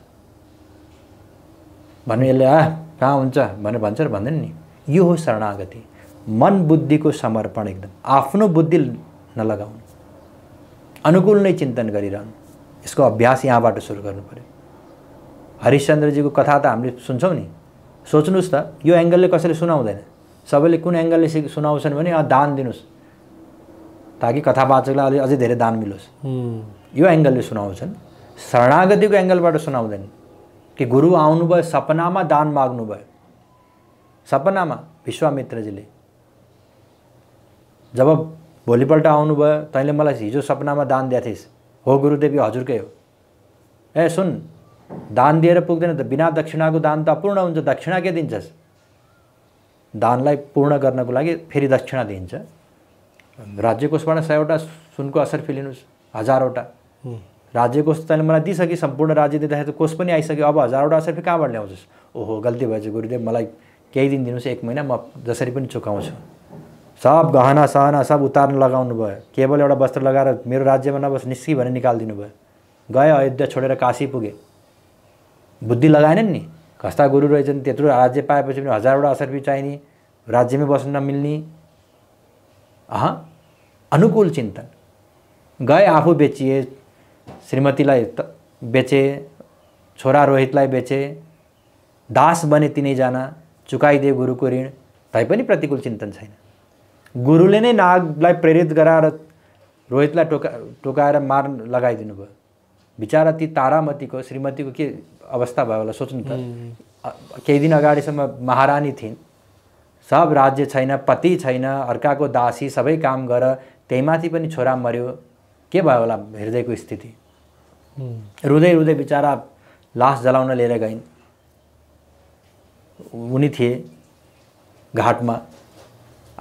भन्नु कहाँ हो भनेर यो हो शरणागति मन बुद्धिको समर्पण एकदम आफ्नो बुद्धि नलगाउनु अनुकूल नै चिन्तन गरिरहनु यसको अभ्यास यहाँबाट सुरु गर्नु पऱ्यो हरिश्चन्द्रजीको कथा त हामीले सुन्छौँ नि सोच्नुहोस् त यो एङ्गलले कसैले सुनाउँदैन सबैले कुन एङ्गलले सुनाउँछन् भने दान दिनुहोस् ताकि कथावाचकलाई अलि अझै धेरै दान मिलोस् यो एङ्गलले सुनाउँछन् शरणागतिको एङ्गलबाट सुनाउँदैन कि गुरु आउनुभयो सपनामा दान माग्नुभयो सपनामा विश्वामित्रजीले जब भोलिपल्ट आउनुभयो तैँले मलाई हिजो सपनामा दान दिएको थिइस् हो गुरुदेव यो हजुरकै हो ए सुन दान दिएर पुग्दैन त बिना दक्षिणाको दान त अपूर्ण हुन्छ दक्षिणा के दिन्छस् दानलाई पूर्ण गर्नको लागि फेरि दक्षिणा दिइन्छ राज्य कोषबाट सयवटा सुनको असर फिलिनुहोस् हजारवटा राज्य कोष तैँले मलाई दिइसक्यो सम्पूर्ण राज्य दिँदाखेरि त कोष पनि आइसक्यो अब हजारवटा असर फेरि कहाँबाट ल्याउँछस् ओहो गल्ती भएछ गुरुदेव मलाई केही दिन दिनुहोस् एक महिना म जसरी पनि चुकाउँछु सब गहना सहना सब उतार्न लगाउनु भयो केवल एउटा वस्त्र लगाएर मेरो राज्यमा नबस् निस्की भने निकालिदिनु भयो गए अयोध्या छोडेर काशी पुगे बुद्धि लगाएनन् नि कस्ता गुरु रहेछन् त्यत्रो राज्य पाएपछि पनि हजारवटा पनि चाहिने राज्यमै बस्न नमिल्ने अह अनुकूल चिन्तन गए आफू बेचिए श्रीमतीलाई बेचे छोरा रोहितलाई बेचे दास बने तिनैजना चुकाइदिए गुरुको ऋण तैपनि प्रतिकूल चिन्तन छैन गुरुले नै नागलाई प्रेरित गराएर रोहितलाई टोका टोकाएर मार लगाइदिनु भयो बिचरा ती तारामतीको श्रीमतीको के अवस्था भयो होला सोच्नु त केही दिन अगाडिसम्म महारानी थिइन् सब राज्य छैन पति छैन अर्काको दासी सबै काम गर त्यहीमाथि पनि छोरा मऱ्यो के भयो होला हृदयको स्थिति रुँदै रुँदै बिचरा लास जलाउन लिएर गइन् उनी थिए घाटमा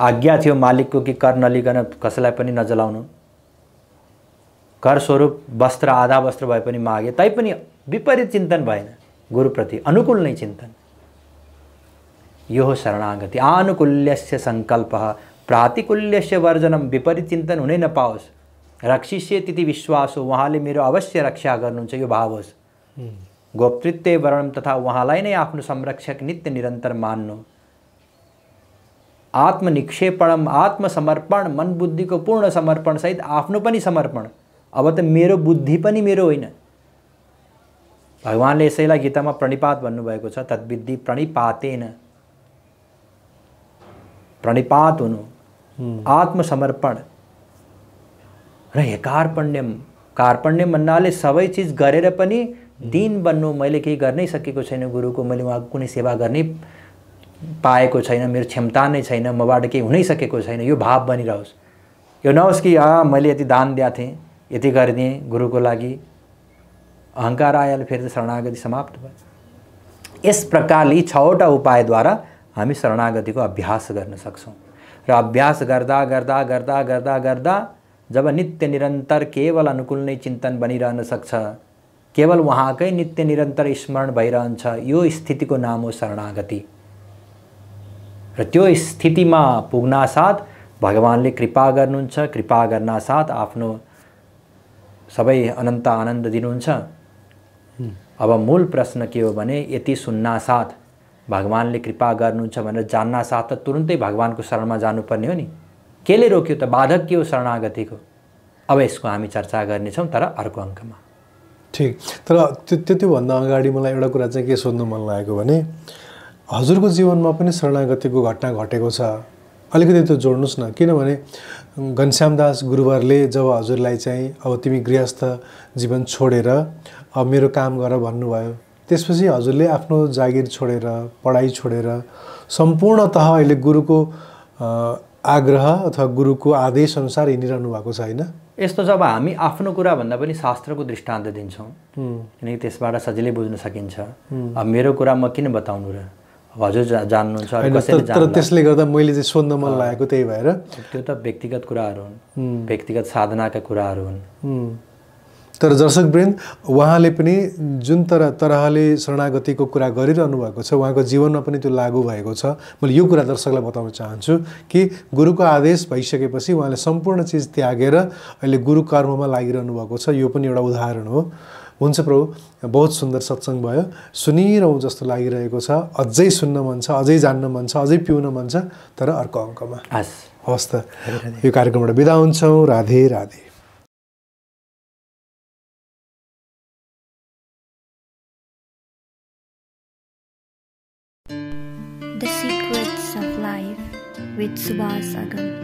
आज्ञा मालिक को कि कर नलिकन कसला नजला कर स्वरूप वस्त्र आधा वस्त्र भाई मगे मागे विपरीत चिंतन भेन गुरुप्रति अनुकूल नहीं चिंतन यो हो शरणागति आनुकूल्य संकल्प प्रातिकूल्य वर्जनम विपरीत चिंतन होने नपाओस् रक्षिष्य तिथि विश्वास हो वहाँ मेरे अवश्य रक्षा करूँ यह भाव होस् हम्म। गोपतृत्व वर्णन तथा वहाँ लो संरक्षक नित्य निरंतर मनु आत्मनिक्षेपणम आत्मसमर्पण मन बुद्धिको पूर्ण समर्पणसहित आफ्नो पनि समर्पण अब त मेरो बुद्धि पनि मेरो होइन भगवान्ले यसैलाई गीतामा प्रणिपात भन्नुभएको छ तद्विद्धि प्रणिपातेन प्रणिपात हुनु आत्मसमर्पण र हेकार्पण्यम कार्पण्यम भन्नाले सबै चिज गरेर पनि दिन बन्नु मैले केही गर्नै सकेको छैन गुरुको मैले उहाँको कुनै सेवा गर्ने पाएको मेरे क्षमता नहीं छेन मट के होने सकते छैन यो भाव रहोस् यो नहोस् कि अँ मैले यति दान थे ये यति गुरु को लगी अहंकार आया फिर तो शरणागति समाप्त इस प्रकार प्रकारले छवटा उपाय द्वारा शरणागतिको अभ्यास को अभ्यास कर गर्दा गर्दा जब नित्य निरंतर केवल अनुकूल नहीं चिंतन बनी सक्छ केवल वहाँक नित्य निरंतर स्मरण भैर यो को नाम हो शरणागति र त्यो स्थितिमा पुग्नासाथ भगवान्ले कृपा गर्नुहुन्छ कृपा गर्नासाथ आफ्नो सबै अनन्त आनन्द दिनुहुन्छ अब मूल प्रश्न के हो भने यति सुन्नासाथ भगवान्ले कृपा गर्नुहुन्छ भनेर जान्नासाथ त तुरुन्तै भगवान्को शरणमा जानुपर्ने हो नि केले रोक्यो त बाधक के हो शरणागतिको अब यसको हामी चर्चा गर्नेछौँ तर अर्को अङ्कमा ठिक तर त्यो त्योभन्दा अगाडि मलाई एउटा कुरा चाहिँ के सोध्नु मन लागेको भने हजुरको जीवनमा पनि शरणागतिको घटना घटेको छ अलिकति त्यो जोड्नुहोस् न किनभने घनश्यामदास गुरुवारले जब हजुरलाई चाहिँ अब तिमी गृहस्थ जीवन छोडेर अब मेरो काम गर भन्नुभयो त्यसपछि हजुरले आफ्नो जागिर छोडेर पढाइ छोडेर सम्पूर्णत अहिले गुरुको आग्रह अथवा गुरुको आदेश अनुसार हिँडिरहनु भएको छ होइन यस्तो छ अब हामी आफ्नो कुराभन्दा पनि शास्त्रको दृष्टान्त दिन्छौँ किनकि त्यसबाट सजिलै बुझ्न सकिन्छ अब मेरो कुरा म किन बताउनु र हजुर जान्नुहुन्छ तर त्यसले गर्दा मैले चाहिँ सोध्न मन लागेको त्यही भएर त्यो त व्यक्तिगत कुराहरू हुन् व्यक्तिगत साधनाका कुराहरू हुन् तर दर्शक ब्रेन उहाँले पनि जुन तर तरहले शरणागतिको कुरा गरिरहनु भएको छ उहाँको जीवनमा पनि त्यो लागू भएको छ मैले यो कुरा दर्शकलाई बताउन चाहन्छु कि गुरुको आदेश भइसकेपछि उहाँले सम्पूर्ण चिज त्यागेर अहिले गुरु कर्ममा लागिरहनु भएको छ यो पनि एउटा उदाहरण हो हुन्छ प्रभु बहुत सुन्दर सत्सङ्ग भयो सुनिरहँ जस्तो लागिरहेको छ अझै सुन्न मन छ अझै जान्न मन छ अझै पिउन मन छ तर अर्को अङ्कमा हस् हवस् त यो कार्यक्रमबाट बिदा हुन्छौँ Radhe Radhe The Secrets of Life with Subhas Agam.